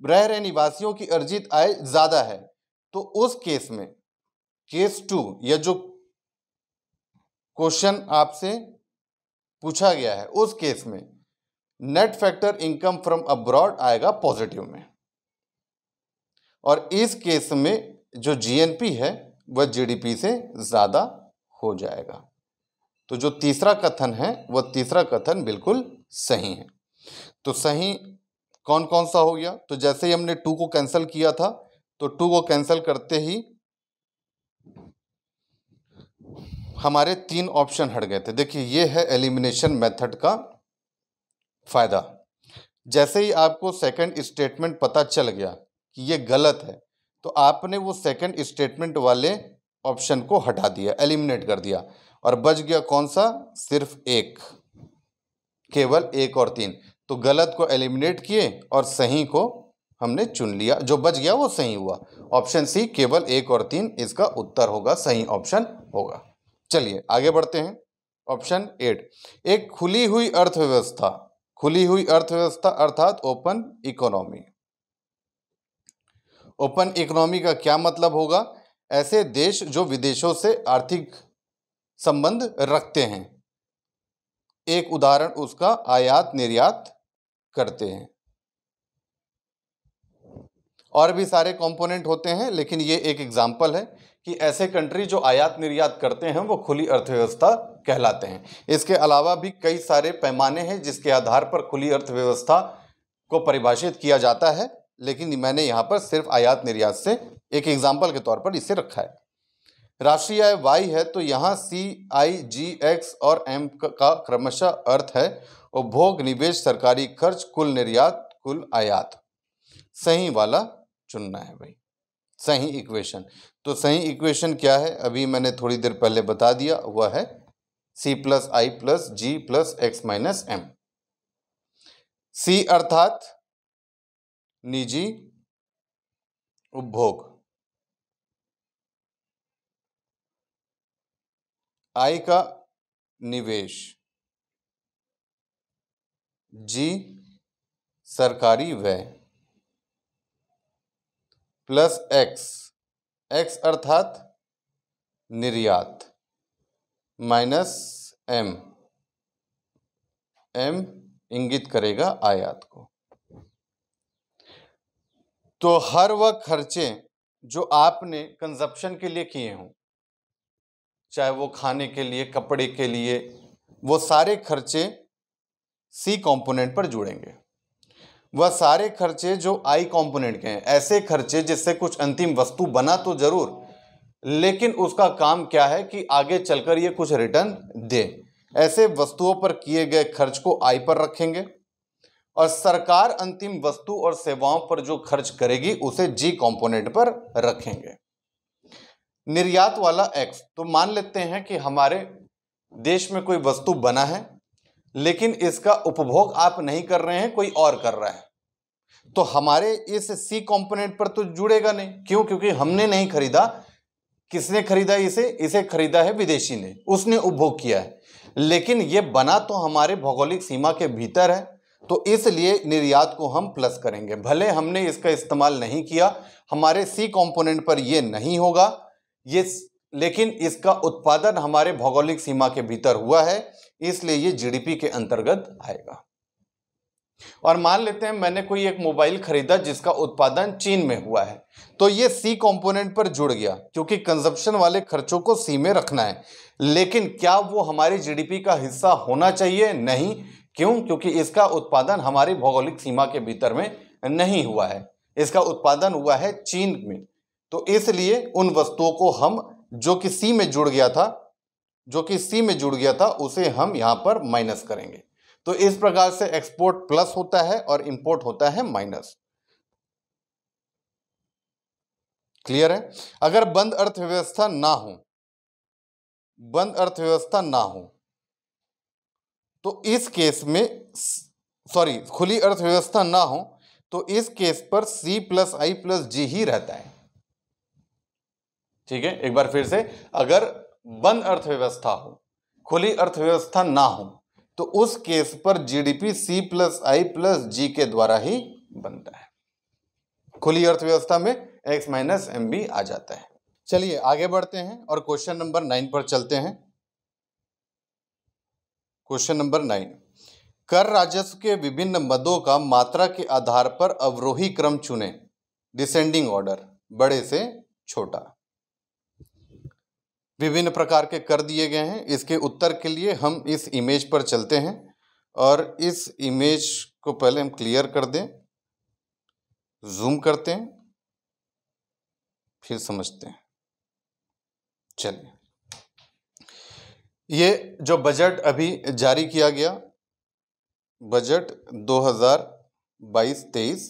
रह रहे निवासियों की अर्जित आय ज़्यादा है तो उस केस में केस टू या जो क्वेश्चन आपसे पूछा गया है उस केस में net factor income from abroad आएगा पॉजिटिव में और इस केस में जो जीएनपी है वह जीडीपी से ज़्यादा हो जाएगा तो जो तीसरा कथन है वह तीसरा कथन बिल्कुल सही है तो सही कौन कौन सा हो गया तो जैसे ही हमने टू को कैंसिल किया था तो टू को कैंसिल करते ही हमारे तीन ऑप्शन हट गए थे देखिए ये है एलिमिनेशन मेथड का फ़ायदा जैसे ही आपको सेकंड स्टेटमेंट पता चल गया कि ये गलत है तो आपने वो सेकंड स्टेटमेंट वाले ऑप्शन को हटा दिया एलिमिनेट कर दिया और बच गया कौन सा सिर्फ एक केवल एक और तीन तो गलत को एलिमिनेट किए और सही को हमने चुन लिया जो बच गया वो सही हुआ ऑप्शन सी केवल एक और तीन इसका उत्तर होगा सही ऑप्शन होगा चलिए आगे बढ़ते हैं ऑप्शन एट एक खुली हुई अर्थव्यवस्था खुली हुई अर्थव्यवस्था अर्थात ओपन इकोनॉमी ओपन इकोनॉमी का क्या मतलब होगा ऐसे देश जो विदेशों से आर्थिक संबंध रखते हैं एक उदाहरण उसका आयात निर्यात करते हैं और भी सारे कंपोनेंट होते हैं लेकिन ये एक एग्जाम्पल है कि ऐसे कंट्री जो आयात निर्यात करते हैं वो खुली अर्थव्यवस्था कहलाते हैं इसके अलावा भी कई सारे पैमाने हैं जिसके आधार पर खुली अर्थव्यवस्था को परिभाषित किया जाता है लेकिन मैंने यहाँ पर सिर्फ आयात निर्यात से एक एग्जाम्पल के तौर पर इसे रखा है राष्ट्रीय आय वाई है तो यहाँ सी आई जी एक्स और एम का क्रमशः अर्थ है उपभोग निवेश सरकारी खर्च कुल निर्यात कुल आयात सही वाला चुनना है भाई सही इक्वेशन तो सही इक्वेशन क्या है अभी मैंने थोड़ी देर पहले बता दिया वह है C plus I plus G plus X minus M C अर्थात निजी उपभोग आई का निवेश जी सरकारी व्यय प्लस एक्स एक्स अर्थात निर्यात माइनस एम एम इंगित करेगा आयात को तो हर वह खर्चे जो आपने कंजप्शन के लिए किए हों चाहे वो खाने के लिए कपड़े के लिए वो सारे खर्चे सी कंपोनेंट पर जुड़ेंगे वह सारे खर्चे जो आई कंपोनेंट के हैं ऐसे खर्चे जिससे कुछ अंतिम वस्तु बना तो जरूर लेकिन उसका काम क्या है कि आगे चलकर ये कुछ रिटर्न दे ऐसे वस्तुओं पर किए गए खर्च को आई पर रखेंगे और सरकार अंतिम वस्तु और सेवाओं पर जो खर्च करेगी उसे जी कंपोनेंट पर रखेंगे निर्यात वाला एक्स तो मान लेते हैं कि हमारे देश में कोई वस्तु बना है लेकिन इसका उपभोग आप नहीं कर रहे हैं कोई और कर रहा है तो हमारे इस सी कंपोनेंट पर तो जुड़ेगा नहीं क्यों क्योंकि हमने नहीं खरीदा किसने खरीदा इसे इसे खरीदा है विदेशी ने उसने उपभोग किया है लेकिन ये बना तो हमारे भौगोलिक सीमा के भीतर है तो इसलिए निर्यात को हम प्लस करेंगे भले हमने इसका इस्तेमाल नहीं किया हमारे सी कंपोनेंट पर ये नहीं होगा ये लेकिन इसका उत्पादन हमारे भौगोलिक सीमा के भीतर हुआ है इसलिए ये जीडीपी के अंतर्गत आएगा और मान लेते हैं मैंने कोई एक मोबाइल खरीदा जिसका उत्पादन चीन में हुआ है तो ये सी कंपोनेंट पर जुड़ गया क्योंकि कंजप्शन वाले खर्चों को सी में रखना है लेकिन क्या वो हमारी जीडीपी का हिस्सा होना चाहिए नहीं क्यों क्योंकि इसका उत्पादन हमारी भौगोलिक सीमा के भीतर में नहीं हुआ है इसका उत्पादन हुआ है चीन में तो इसलिए उन वस्तुओं को हम जो कि सी में जुड़ गया था जो कि सी में जुड़ गया था उसे हम यहाँ पर माइनस करेंगे तो इस प्रकार से एक्सपोर्ट प्लस होता है और इंपोर्ट होता है माइनस क्लियर है अगर बंद अर्थव्यवस्था ना हो बंद अर्थव्यवस्था ना हो तो इस केस में सॉरी खुली अर्थव्यवस्था ना हो तो इस केस पर C plus I plus G ही रहता है ठीक है एक बार फिर से अगर बंद अर्थव्यवस्था हो खुली अर्थव्यवस्था ना हो तो उस केस पर GDP C plus I plus G के द्वारा ही बनता है खुली अर्थव्यवस्था में एक्स माइनस एम बी आ जाता है चलिए आगे बढ़ते हैं और क्वेश्चन नंबर नाइन पर चलते हैं क्वेश्चन नंबर नाइन कर राजस्व के विभिन्न मदों का मात्रा के आधार पर अवरोही क्रम चुने डिसेंडिंग ऑर्डर बड़े से छोटा विभिन्न प्रकार के कर दिए गए हैं इसके उत्तर के लिए हम इस इमेज पर चलते हैं और इस इमेज को पहले हम क्लियर कर दें जूम करते हैं फिर समझते हैं चलिए ये जो बजट अभी जारी किया गया बजट 2022-23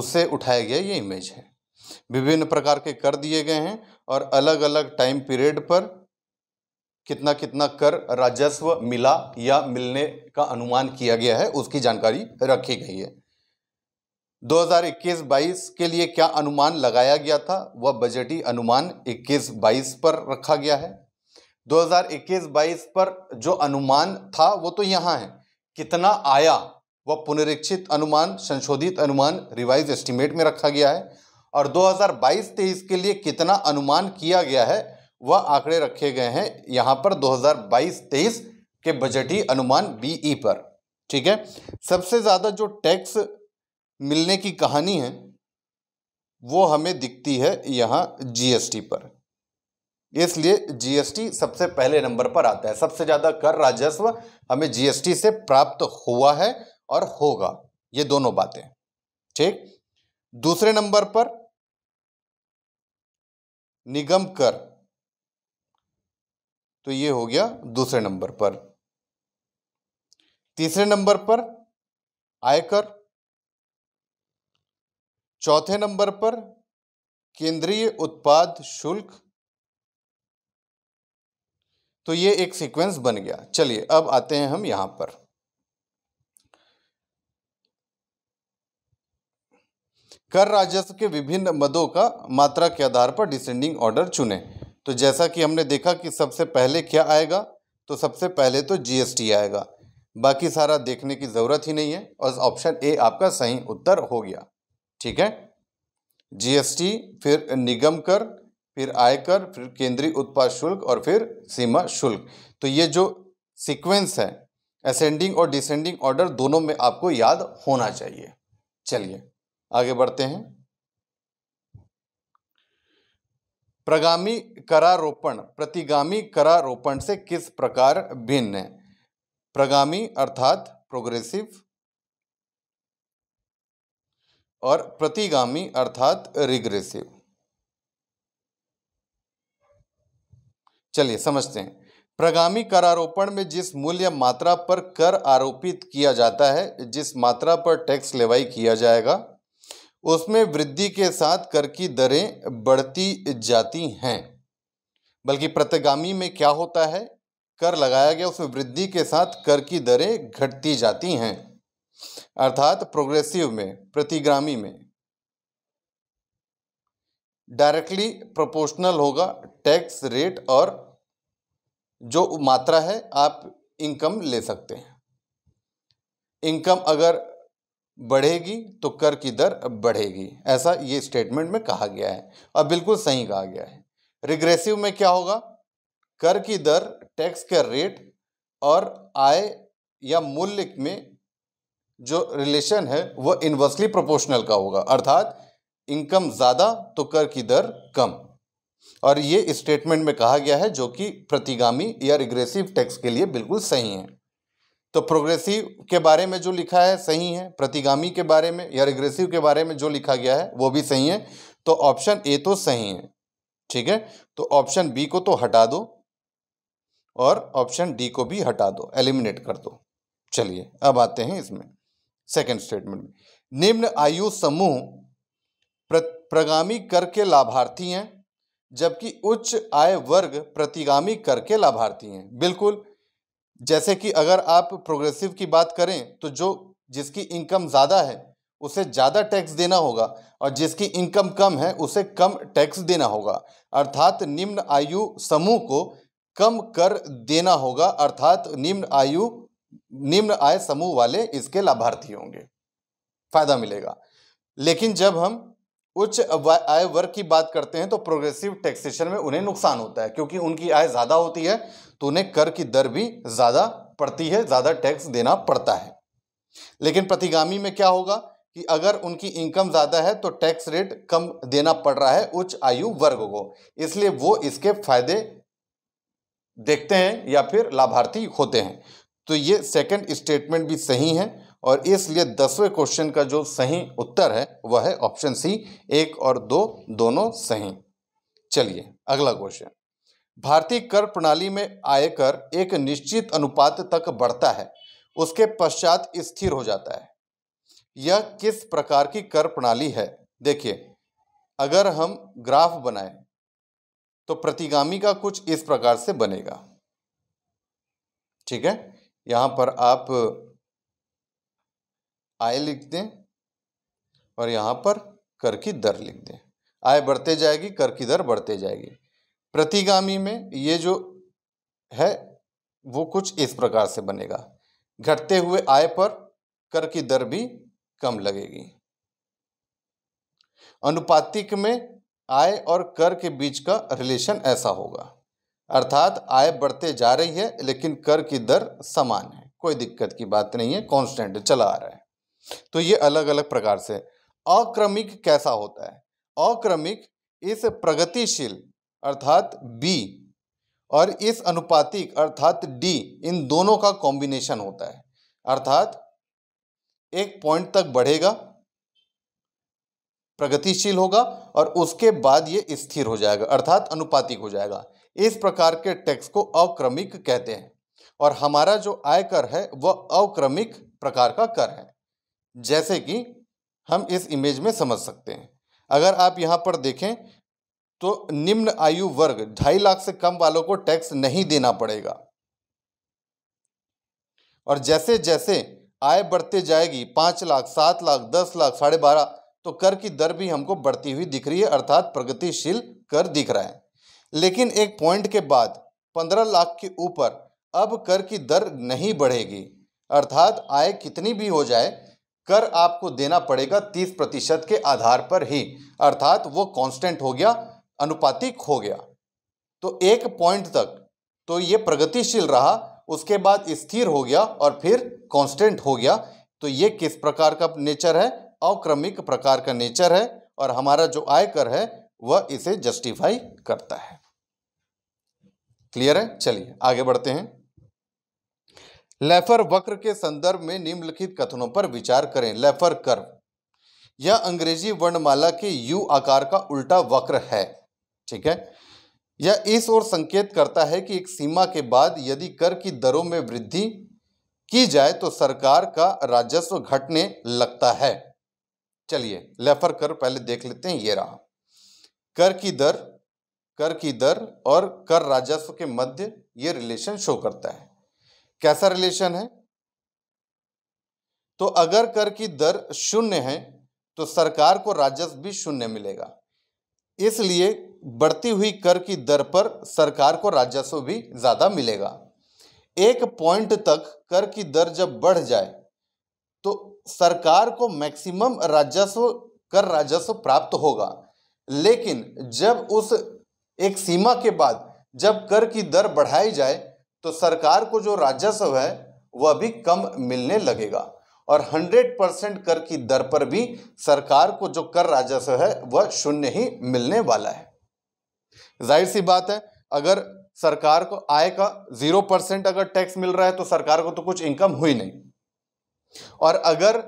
उससे उठाया गया ये इमेज है विभिन्न प्रकार के कर दिए गए हैं और अलग अलग टाइम पीरियड पर कितना कितना कर राजस्व मिला या मिलने का अनुमान किया गया है उसकी जानकारी रखी गई है 2021-22 के लिए क्या अनुमान लगाया गया था वह बजटी अनुमान 21-22 पर रखा गया है 2021-22 पर जो अनुमान था वो तो यहाँ है कितना आया वह पुनरीक्षित अनुमान संशोधित अनुमान रिवाइज एस्टिमेट में रखा गया है और 2022-23 के लिए कितना अनुमान किया गया है वह आंकड़े रखे गए हैं यहाँ पर 2022-23 के बजटीय अनुमान बीई e पर ठीक है सबसे ज़्यादा जो टैक्स मिलने की कहानी है वो हमें दिखती है यहाँ जीएसटी पर इसलिए जीएसटी सबसे पहले नंबर पर आता है सबसे ज़्यादा कर राजस्व हमें जीएसटी से प्राप्त हुआ है और होगा ये दोनों बातें ठीक दूसरे नंबर पर निगम कर तो ये हो गया दूसरे नंबर पर तीसरे नंबर पर आयकर चौथे नंबर पर केंद्रीय उत्पाद शुल्क तो ये एक सीक्वेंस बन गया चलिए अब आते हैं हम यहां पर कर राजस्व के विभिन्न मदों का मात्रा के आधार पर डिसेंडिंग ऑर्डर चुनें तो जैसा कि हमने देखा कि सबसे पहले क्या आएगा तो सबसे पहले तो जीएसटी आएगा बाकी सारा देखने की ज़रूरत ही नहीं है और ऑप्शन ए आपका सही उत्तर हो गया ठीक है जीएसटी फिर निगम कर फिर आयकर फिर केंद्रीय उत्पाद शुल्क और फिर सीमा शुल्क तो ये जो सिक्वेंस है असेंडिंग और डिसेंडिंग ऑर्डर दोनों में आपको याद होना चाहिए चलिए आगे बढ़ते हैं प्रगामी करारोपण प्रतिगामी करारोपण से किस प्रकार भिन्न है प्रगामी अर्थात प्रोग्रेसिव और प्रतिगामी अर्थात रिग्रेसिव चलिए समझते हैं प्रगामी करारोपण में जिस मूल्य मात्रा पर कर आरोपित किया जाता है जिस मात्रा पर टैक्स लेवाई किया जाएगा उसमें वृद्धि के साथ कर की दरें बढ़ती जाती हैं बल्कि प्रतिगामी में क्या होता है कर लगाया गया उसमें वृद्धि के साथ कर की दरें घटती जाती हैं अर्थात प्रोग्रेसिव में प्रतिग्रामी में डायरेक्टली प्रोपोर्शनल होगा टैक्स रेट और जो मात्रा है आप इनकम ले सकते हैं इनकम अगर बढ़ेगी तो कर की दर बढ़ेगी ऐसा ये स्टेटमेंट में कहा गया है और बिल्कुल सही कहा गया है रिग्रेसिव में क्या होगा कर की दर टैक्स का रेट और आय या मूल्य में जो रिलेशन है वह इन्वर्सली प्रोपोर्शनल का होगा अर्थात इनकम ज़्यादा तो कर की दर कम और ये स्टेटमेंट में कहा गया है जो कि प्रतिगामी या रिग्रेसिव टैक्स के लिए बिल्कुल सही है तो प्रोग्रेसिव के बारे में जो लिखा है सही है प्रतिगामी के बारे में या रिग्रेसिव के बारे में जो लिखा गया है वो भी सही है तो ऑप्शन ए तो सही है ठीक है तो ऑप्शन बी को तो हटा दो और ऑप्शन डी को भी हटा दो एलिमिनेट कर दो चलिए अब आते हैं इसमें सेकंड स्टेटमेंट में निम्न आयु समूह प्रगामी कर के लाभार्थी हैं जबकि उच्च आय वर्ग प्रतिगामी कर के लाभार्थी हैं बिल्कुल जैसे कि अगर आप प्रोग्रेसिव की बात करें तो जो जिसकी इनकम ज़्यादा है उसे ज़्यादा टैक्स देना होगा और जिसकी इनकम कम है उसे कम टैक्स देना होगा अर्थात निम्न आयु समूह को कम कर देना होगा अर्थात निम्न आयु निम्न आय समूह वाले इसके लाभार्थी होंगे फायदा मिलेगा लेकिन जब हम उच्च आय वर्ग की बात करते हैं तो प्रोग्रेसिव टैक्सेशन में उन्हें नुकसान होता है क्योंकि उनकी आय ज़्यादा होती है तो उन्हें कर की दर भी ज़्यादा पड़ती है ज़्यादा टैक्स देना पड़ता है लेकिन प्रतिगामी में क्या होगा कि अगर उनकी इनकम ज़्यादा है तो टैक्स रेट कम देना पड़ रहा है उच्च आयु वर्ग को इसलिए वो इसके फायदे देखते हैं या फिर लाभार्थी होते हैं तो ये सेकंड स्टेटमेंट भी सही है और इसलिए दसवें क्वेश्चन का जो सही उत्तर है वह है ऑप्शन सी एक और दो दोनों सही चलिए अगला क्वेश्चन भारतीय कर प्रणाली में आयकर एक निश्चित अनुपात तक बढ़ता है उसके पश्चात स्थिर हो जाता है यह किस प्रकार की कर प्रणाली है देखिए अगर हम ग्राफ बनाएं तो प्रतिगामी का कुछ इस प्रकार से बनेगा ठीक है यहां पर आप आय लिख दें और यहां पर कर की दर लिख दें आय बढ़ते जाएगी कर की दर बढ़ते जाएगी प्रतिगामी में ये जो है वो कुछ इस प्रकार से बनेगा घटते हुए आय पर कर की दर भी कम लगेगी अनुपातिक में आय और कर के बीच का रिलेशन ऐसा होगा अर्थात आय बढ़ते जा रही है लेकिन कर की दर समान है कोई दिक्कत की बात नहीं है कांस्टेंट चला आ रहा है तो ये अलग अलग प्रकार से अक्रमिक कैसा होता है अक्रमिक इस प्रगतिशील अर्थात बी और इस अनुपातिक अर्थात डी इन दोनों का कॉम्बिनेशन होता है अर्थात एक पॉइंट तक बढ़ेगा प्रगतिशील होगा और उसके बाद ये स्थिर हो जाएगा अर्थात अनुपातिक हो जाएगा इस प्रकार के टैक्स को अक्रमिक कहते हैं और हमारा जो आयकर है वह अक्रमिक प्रकार का कर है जैसे कि हम इस इमेज में समझ सकते हैं अगर आप यहाँ पर देखें तो निम्न आयु वर्ग ढाई लाख से कम वालों को टैक्स नहीं देना पड़ेगा और जैसे जैसे आय बढ़ते जाएगी पांच लाख सात लाख दस लाख साढ़े बारह तो कर की दर भी हमको बढ़ती हुई दिख रही है अर्थात प्रगतिशील कर दिख रहा है लेकिन एक पॉइंट के बाद पंद्रह लाख के ऊपर अब कर की दर नहीं बढ़ेगी अर्थात आय कितनी भी हो जाए कर आपको देना पड़ेगा तीस प्रतिशत के आधार पर ही अर्थात वो कांस्टेंट हो गया अनुपातिक हो गया तो एक पॉइंट तक तो ये प्रगतिशील रहा उसके बाद स्थिर हो गया और फिर कांस्टेंट हो गया तो ये किस प्रकार का नेचर है अक्रमिक प्रकार का नेचर है और हमारा जो आयकर है वह इसे जस्टिफाई करता है क्लियर है चलिए आगे बढ़ते हैं लेफर वक्र के संदर्भ में निम्नलिखित कथनों पर विचार करें लेफर कर्व यह अंग्रेजी वर्णमाला के यू आकार का उल्टा वक्र है ठीक है यह इस ओर संकेत करता है कि एक सीमा के बाद यदि कर की दरों में वृद्धि की जाए तो सरकार का राजस्व घटने लगता है चलिए लेफर कर पहले देख लेते हैं ये रहा कर की दर कर की दर और कर राजस्व के मध्य ये रिलेशन शो करता है कैसा रिलेशन है तो अगर कर की दर शून्य है तो सरकार को राजस्व भी शून्य मिलेगा इसलिए बढ़ती हुई कर की दर पर सरकार को राजस्व भी ज़्यादा मिलेगा एक पॉइंट तक कर की दर जब बढ़ जाए तो सरकार को मैक्सिमम राजस्व कर राजस्व प्राप्त होगा लेकिन जब उस एक सीमा के बाद जब कर की दर बढ़ाई जाए तो सरकार को जो राजस्व है वह भी कम मिलने लगेगा और 100 परसेंट कर की दर पर भी सरकार को जो कर राजस्व है वह शून्य ही मिलने वाला है जाहिर सी बात है अगर सरकार को आय का जीरो परसेंट अगर टैक्स मिल रहा है तो सरकार को तो कुछ इनकम हुई नहीं और अगर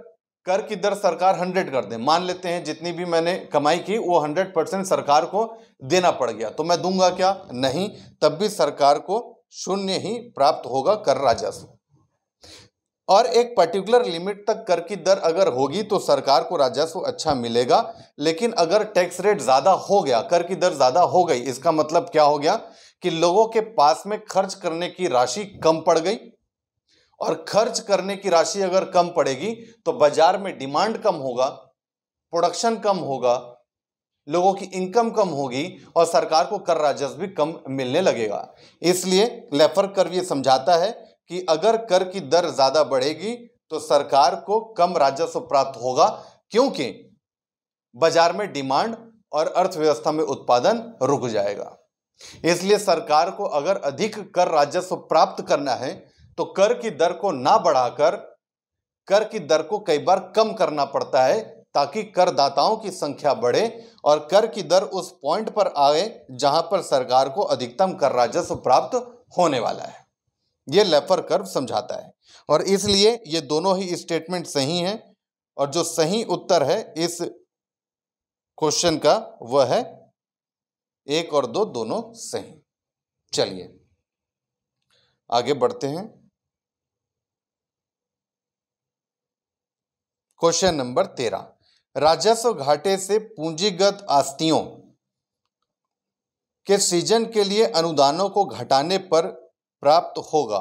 कर की दर सरकार हंड्रेड कर दे मान लेते हैं जितनी भी मैंने कमाई की वो हंड्रेड परसेंट सरकार को देना पड़ गया तो मैं दूंगा क्या नहीं तब भी सरकार को शून्य ही प्राप्त होगा कर राजस्व और एक पर्टिकुलर लिमिट तक कर की दर अगर होगी तो सरकार को राजस्व अच्छा मिलेगा लेकिन अगर टैक्स रेट ज़्यादा हो गया कर की दर ज़्यादा हो गई इसका मतलब क्या हो गया कि लोगों के पास में खर्च करने की राशि कम पड़ गई और खर्च करने की राशि अगर कम पड़ेगी तो बाजार में डिमांड कम होगा प्रोडक्शन कम होगा लोगों की इनकम कम होगी और सरकार को कर राजस्व भी कम मिलने लगेगा इसलिए लेफर कर्व ये समझाता है कि अगर कर की दर ज्यादा बढ़ेगी तो सरकार को कम राजस्व प्राप्त होगा क्योंकि बाजार में डिमांड और अर्थव्यवस्था में उत्पादन रुक जाएगा इसलिए सरकार को अगर अधिक कर राजस्व प्राप्त करना है तो कर की दर को ना बढ़ाकर कर की दर को कई बार कम करना पड़ता है ताकि करदाताओं की संख्या बढ़े और कर की दर उस पॉइंट पर आए जहां पर सरकार को अधिकतम कर राजस्व प्राप्त होने वाला है ये लेफर कर्व समझाता है और इसलिए ये दोनों ही स्टेटमेंट सही हैं और जो सही उत्तर है इस क्वेश्चन का वह है एक और दो दोनों सही चलिए आगे बढ़ते हैं क्वेश्चन नंबर तेरह राजस्व घाटे से पूंजीगत आस्तियों के सीजन के लिए अनुदानों को घटाने पर प्राप्त होगा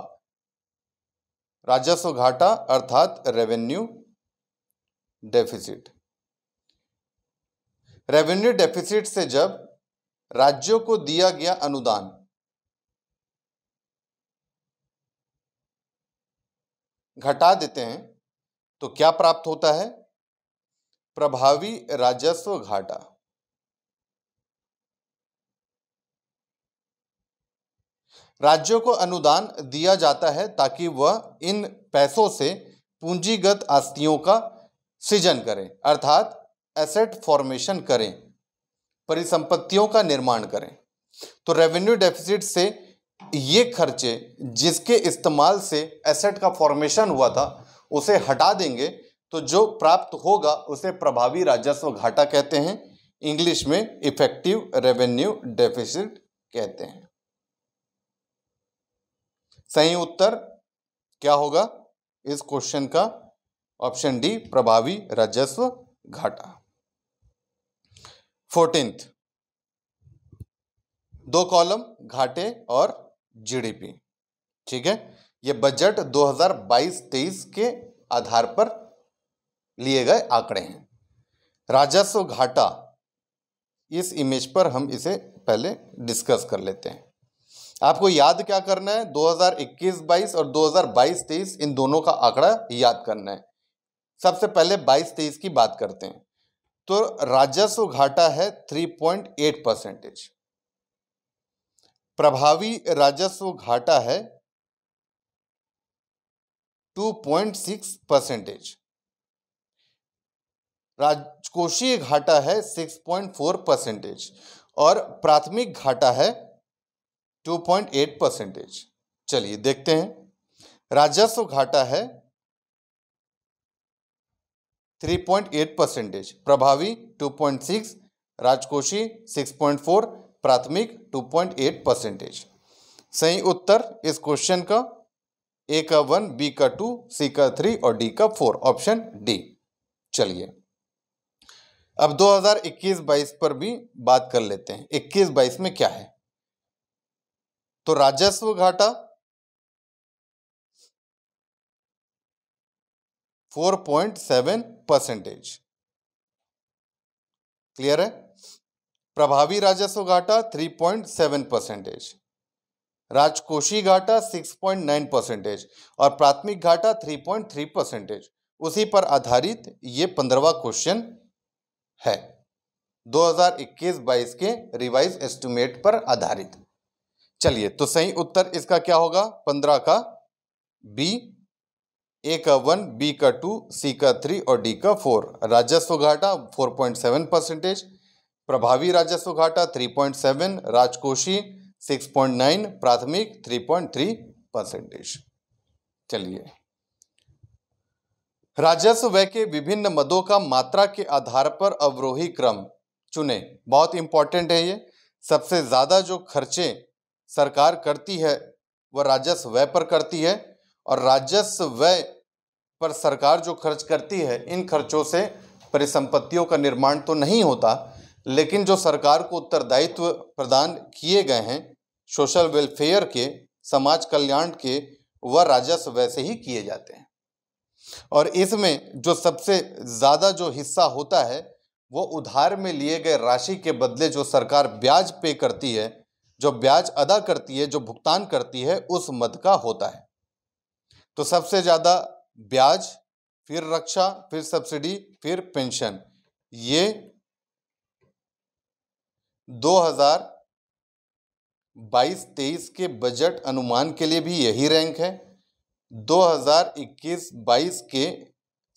राजस्व घाटा अर्थात रेवेन्यू डेफिसिट रेवेन्यू डेफिसिट से जब राज्यों को दिया गया अनुदान घटा देते हैं तो क्या प्राप्त होता है प्रभावी राजस्व घाटा राज्यों को अनुदान दिया जाता है ताकि वह इन पैसों से पूंजीगत आस्तियों का सृजन करें अर्थात एसेट फॉर्मेशन करें परिसंपत्तियों का निर्माण करें तो रेवेन्यू डेफिसिट से ये खर्चे जिसके इस्तेमाल से एसेट का फॉर्मेशन हुआ था उसे हटा देंगे तो जो प्राप्त होगा उसे प्रभावी राजस्व घाटा कहते हैं इंग्लिश में इफेक्टिव रेवेन्यू डेफिसिट कहते हैं सही उत्तर क्या होगा इस क्वेश्चन का ऑप्शन डी प्रभावी राजस्व घाटा फोर्टींथ दो कॉलम घाटे और जीडीपी ठीक है ये बजट 2022-23 के आधार पर लिए गए आंकड़े हैं राजस्व घाटा इस इमेज पर हम इसे पहले डिस्कस कर लेते हैं आपको याद क्या करना है 2021-22 और 2022-23 इन दोनों का आंकड़ा याद करना है सबसे पहले 22-23 की बात करते हैं तो राजस्व घाटा है 3.8 परसेंटेज प्रभावी राजस्व घाटा है 2.6 परसेंटेज राजकोषीय घाटा है 6.4 परसेंटेज और प्राथमिक घाटा है 2.8 परसेंटेज चलिए देखते हैं राजस्व घाटा है 3.8 परसेंटेज प्रभावी 2.6 पॉइंट 6.4 प्राथमिक 2.8 परसेंटेज सही उत्तर इस क्वेश्चन का ए का वन बी का टू सी का थ्री और डी का फोर ऑप्शन डी चलिए अब 2021-22 पर भी बात कर लेते हैं 21-22 में क्या है तो राजस्व घाटा 4.7 परसेंटेज क्लियर है प्रभावी राजस्व घाटा 3.7 परसेंटेज राजकोषी घाटा 6.9 परसेंटेज और प्राथमिक घाटा 3.3 परसेंटेज उसी पर आधारित ये पंद्रवा क्वेश्चन है 2021-22 के रिवाइज एस्टिमेट पर आधारित चलिए तो सही उत्तर इसका क्या होगा पंद्रह का बी ए का वन बी का टू सी का थ्री और डी का फोर राजस्व घाटा फोर पॉइंट सेवन परसेंटेज प्रभावी राजस्व घाटा थ्री पॉइंट सेवन राजकोषी सिक्स पॉइंट नाइन प्राथमिक थ्री पॉइंट थ्री परसेंटेज चलिए राजस्व व्यय के विभिन्न मदों का मात्रा के आधार पर अवरोही क्रम चुने बहुत इंपॉर्टेंट है ये सबसे ज़्यादा जो खर्चे सरकार करती है वह राजस्व व्यय पर करती है और राजस्व व्यय पर सरकार जो खर्च करती है इन खर्चों से परिसंपत्तियों का निर्माण तो नहीं होता लेकिन जो सरकार को उत्तरदायित्व प्रदान किए गए हैं सोशल वेलफेयर के समाज कल्याण के वह राजस्व वैसे ही किए जाते हैं और इसमें जो सबसे ज़्यादा जो हिस्सा होता है वो उधार में लिए गए राशि के बदले जो सरकार ब्याज पे करती है जो ब्याज अदा करती है जो भुगतान करती है उस मद का होता है तो सबसे ज़्यादा ब्याज फिर रक्षा फिर सब्सिडी फिर पेंशन ये 2022-23 के बजट अनुमान के लिए भी यही रैंक है 2021-22 के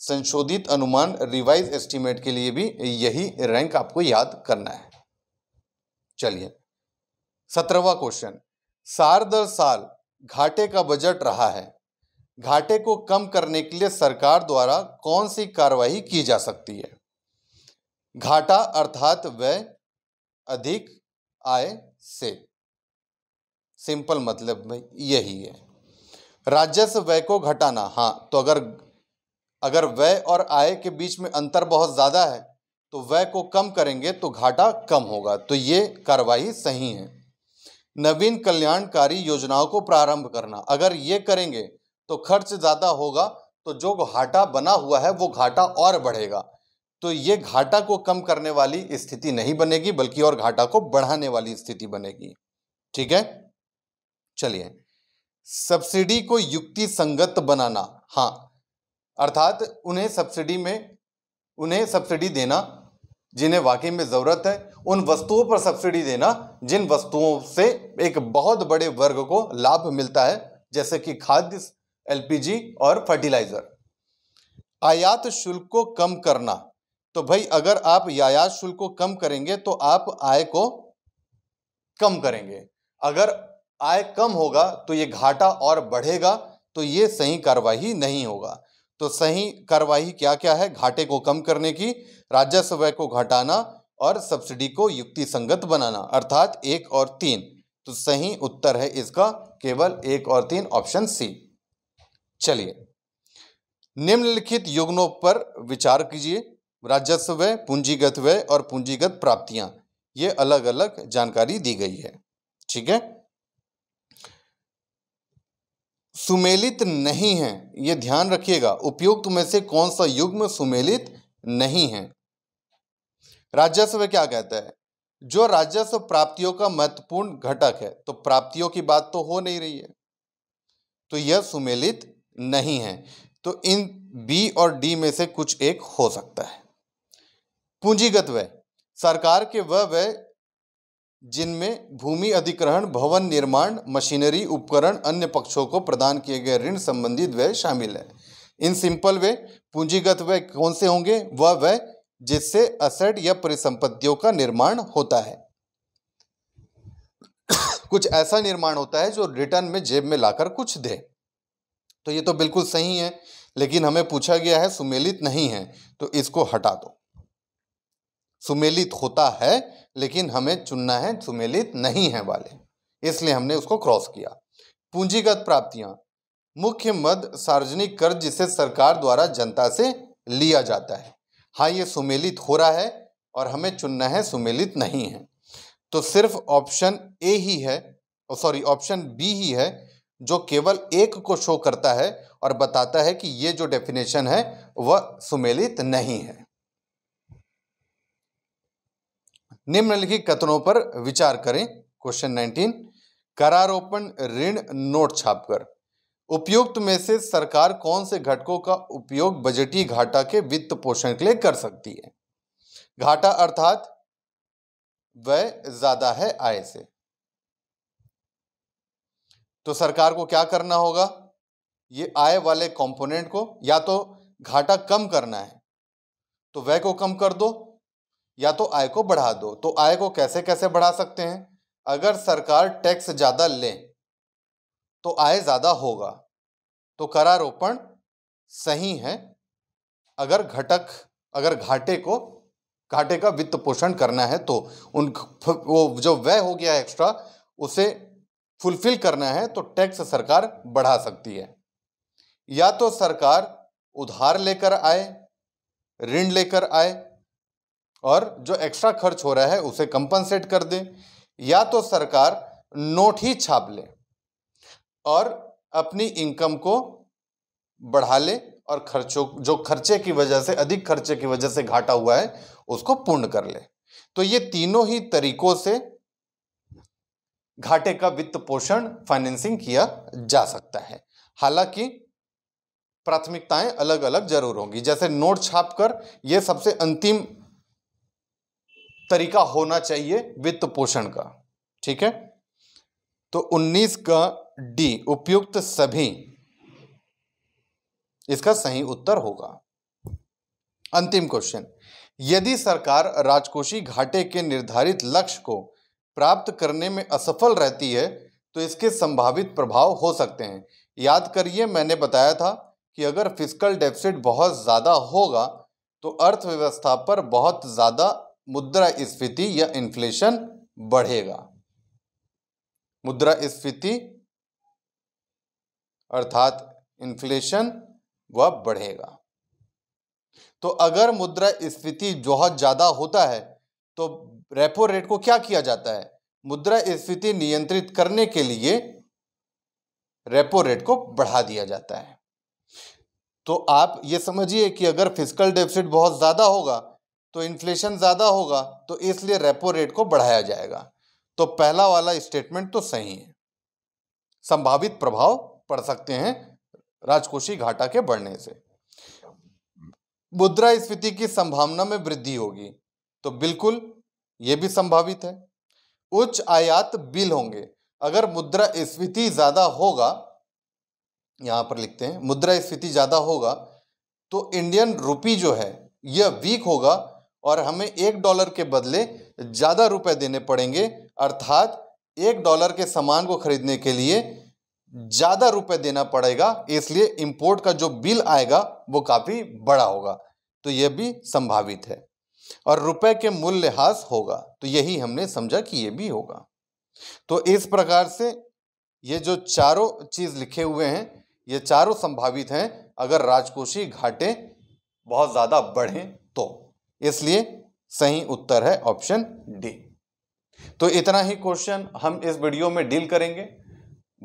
संशोधित अनुमान रिवाइज एस्टीमेट के लिए भी यही रैंक आपको याद करना है चलिए सत्रहवा क्वेश्चन साल दर साल घाटे का बजट रहा है घाटे को कम करने के लिए सरकार द्वारा कौन सी कार्रवाई की जा सकती है घाटा अर्थात व्यय अधिक आय से सिंपल मतलब यही है राजस्व व्यय को घटाना हाँ तो अगर अगर व्यय और आय के बीच में अंतर बहुत ज़्यादा है तो व्यय को कम करेंगे तो घाटा कम होगा तो ये कार्रवाई सही है नवीन कल्याणकारी योजनाओं को प्रारंभ करना अगर ये करेंगे तो खर्च ज़्यादा होगा तो जो घाटा बना हुआ है वो घाटा और बढ़ेगा तो ये घाटा को कम करने वाली स्थिति नहीं बनेगी बल्कि और घाटा को बढ़ाने वाली स्थिति बनेगी ठीक है चलिए सब्सिडी को युक्ति संगत बनाना हाँ अर्थात उन्हें सब्सिडी में उन्हें सब्सिडी देना जिन्हें वाकई में ज़रूरत है उन वस्तुओं पर सब्सिडी देना जिन वस्तुओं से एक बहुत बड़े वर्ग को लाभ मिलता है जैसे कि खाद्य एलपीजी और फर्टिलाइज़र आयात शुल्क को कम करना तो भाई अगर आप आयात शुल्क को कम करेंगे तो आप आय को कम करेंगे अगर आय कम होगा तो ये घाटा और बढ़ेगा तो ये सही कार्रवाई नहीं होगा तो सही कार्रवाई क्या क्या है घाटे को कम करने की राजस्व को घटाना और सब्सिडी को युक्ति संगत बनाना अर्थात एक और तीन तो सही उत्तर है इसका केवल एक और तीन ऑप्शन सी चलिए निम्नलिखित युग्नों पर विचार कीजिए राजस्व व्यय पूंजीगत व्यय और पूंजीगत प्राप्तियां ये अलग अलग जानकारी दी गई है ठीक है सुमेलित नहीं है ये ध्यान रखिएगा उपयुक्त में से कौन सा युग्म सुमेलित नहीं है राजस्व क्या कहता है जो राजस्व प्राप्तियों का महत्वपूर्ण घटक है तो प्राप्तियों की बात तो हो नहीं रही है तो यह सुमेलित नहीं है तो इन बी और डी में से कुछ एक हो सकता है पूंजीगत व्यय सरकार के वह व्यय जिनमें भूमि अधिग्रहण भवन निर्माण मशीनरी उपकरण अन्य पक्षों को प्रदान किए गए ऋण संबंधित व्यय शामिल है इन सिंपल वे पूंजीगत व्यय कौन से होंगे वह व्यय जिससे असट या परिसंपत्तियों का निर्माण होता है कुछ ऐसा निर्माण होता है जो रिटर्न में जेब में लाकर कुछ दे तो ये तो बिल्कुल सही है लेकिन हमें पूछा गया है सुमेलित नहीं है तो इसको हटा दो सुमेलित होता है लेकिन हमें चुनना है सुमेलित नहीं है वाले इसलिए हमने उसको क्रॉस किया पूंजीगत प्राप्तियां मुख्य मद सार्वजनिक कर जिसे सरकार द्वारा जनता से लिया जाता है हाँ ये सुमेलित हो रहा है और हमें चुनना है सुमेलित नहीं है तो सिर्फ ऑप्शन ए ही है सॉरी ऑप्शन बी ही है जो केवल एक को शो करता है और बताता है कि ये जो डेफिनेशन है वह सुमेलित नहीं है निम्नलिखित कथनों पर विचार करें क्वेश्चन 19 करारोपण ऋण नोट छापकर उपयुक्त में से सरकार कौन से घटकों का उपयोग बजटीय घाटा के वित्त पोषण के लिए कर सकती है घाटा अर्थात व्यय ज्यादा है आय से तो सरकार को क्या करना होगा ये आय वाले कंपोनेंट को या तो घाटा कम करना है तो व्यय को कम कर दो या तो आय को बढ़ा दो तो आय को कैसे कैसे बढ़ा सकते हैं अगर सरकार टैक्स ज़्यादा लें तो आय ज़्यादा होगा तो करारोपण सही है अगर घटक अगर घाटे को घाटे का वित्त पोषण करना है तो उन वो जो व्यय हो गया एक्स्ट्रा उसे फुलफिल करना है तो टैक्स सरकार बढ़ा सकती है या तो सरकार उधार लेकर आए ऋण लेकर आए और जो एक्स्ट्रा खर्च हो रहा है उसे कंपनसेट कर दे या तो सरकार नोट ही छाप ले और अपनी इनकम को बढ़ा ले और खर्चों जो खर्चे की वजह से अधिक खर्चे की वजह से घाटा हुआ है उसको पूर्ण कर ले तो ये तीनों ही तरीकों से घाटे का वित्त पोषण फाइनेंसिंग किया जा सकता है हालांकि प्राथमिकताएं अलग अलग जरूर होंगी जैसे नोट छाप कर यह सबसे अंतिम तरीका होना चाहिए वित्त पोषण का ठीक है तो 19 का डी उपयुक्त सभी इसका सही उत्तर होगा अंतिम क्वेश्चन यदि सरकार राजकोषीय घाटे के निर्धारित लक्ष्य को प्राप्त करने में असफल रहती है तो इसके संभावित प्रभाव हो सकते हैं याद करिए मैंने बताया था कि अगर फिजिकल डेफिसिट बहुत ज़्यादा होगा तो अर्थव्यवस्था पर बहुत ज़्यादा मुद्रास्फीति या इन्फ्लेशन बढ़ेगा मुद्रास्फीति अर्थात इन्फ्लेशन वह बढ़ेगा तो अगर मुद्रा स्फीति बहुत ज़्यादा होता है तो रेपो रेट को क्या किया जाता है मुद्रा स्फीति नियंत्रित करने के लिए रेपो रेट को बढ़ा दिया जाता है तो आप ये समझिए कि अगर फिजिकल डेफिसिट बहुत ज़्यादा होगा तो इन्फ्लेशन ज़्यादा होगा तो इसलिए रेपो रेट को बढ़ाया जाएगा तो पहला वाला स्टेटमेंट तो सही है संभावित प्रभाव पड़ सकते हैं राजकोषीय घाटा के बढ़ने से मुद्रा स्फीति की संभावना में वृद्धि होगी तो बिल्कुल ये भी संभावित है उच्च आयात बिल होंगे अगर स्फीति ज़्यादा होगा यहां पर लिखते हैं मुद्रा स्फीति ज़्यादा होगा तो इंडियन रुपी जो है यह वीक होगा और हमें एक डॉलर के बदले ज़्यादा रुपए देने पड़ेंगे अर्थात एक डॉलर के सामान को खरीदने के लिए ज़्यादा रुपए देना पड़ेगा इसलिए इंपोर्ट का जो बिल आएगा वो काफ़ी बड़ा होगा तो यह भी संभावित है और रुपए के मूल्य ह्रास होगा तो यही हमने समझा कि यह भी होगा तो इस प्रकार से ये जो चारों चीज़ लिखे हुए हैं ये चारों संभावित हैं अगर राजकोषीय घाटे बहुत ज़्यादा बढ़े तो इसलिए सही उत्तर है ऑप्शन डी तो इतना ही क्वेश्चन हम इस वीडियो में डील करेंगे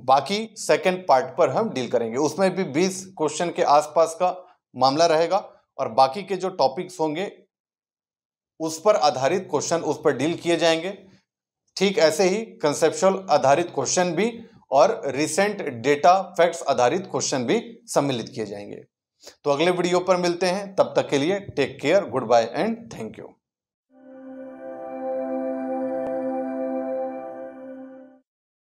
बाकी सेकेंड पार्ट पर हम डील करेंगे उसमें भी बीस क्वेश्चन के आसपास का मामला रहेगा और बाकी के जो टॉपिक्स होंगे उस पर आधारित क्वेश्चन उस पर डील किए जाएंगे ठीक ऐसे ही कंसेप्शुअल आधारित क्वेश्चन भी और रिसेंट डेटा फैक्ट्स आधारित क्वेश्चन भी सम्मिलित किए जाएंगे तो अगले वीडियो पर मिलते हैं तब तक के लिए take care good bye and thank you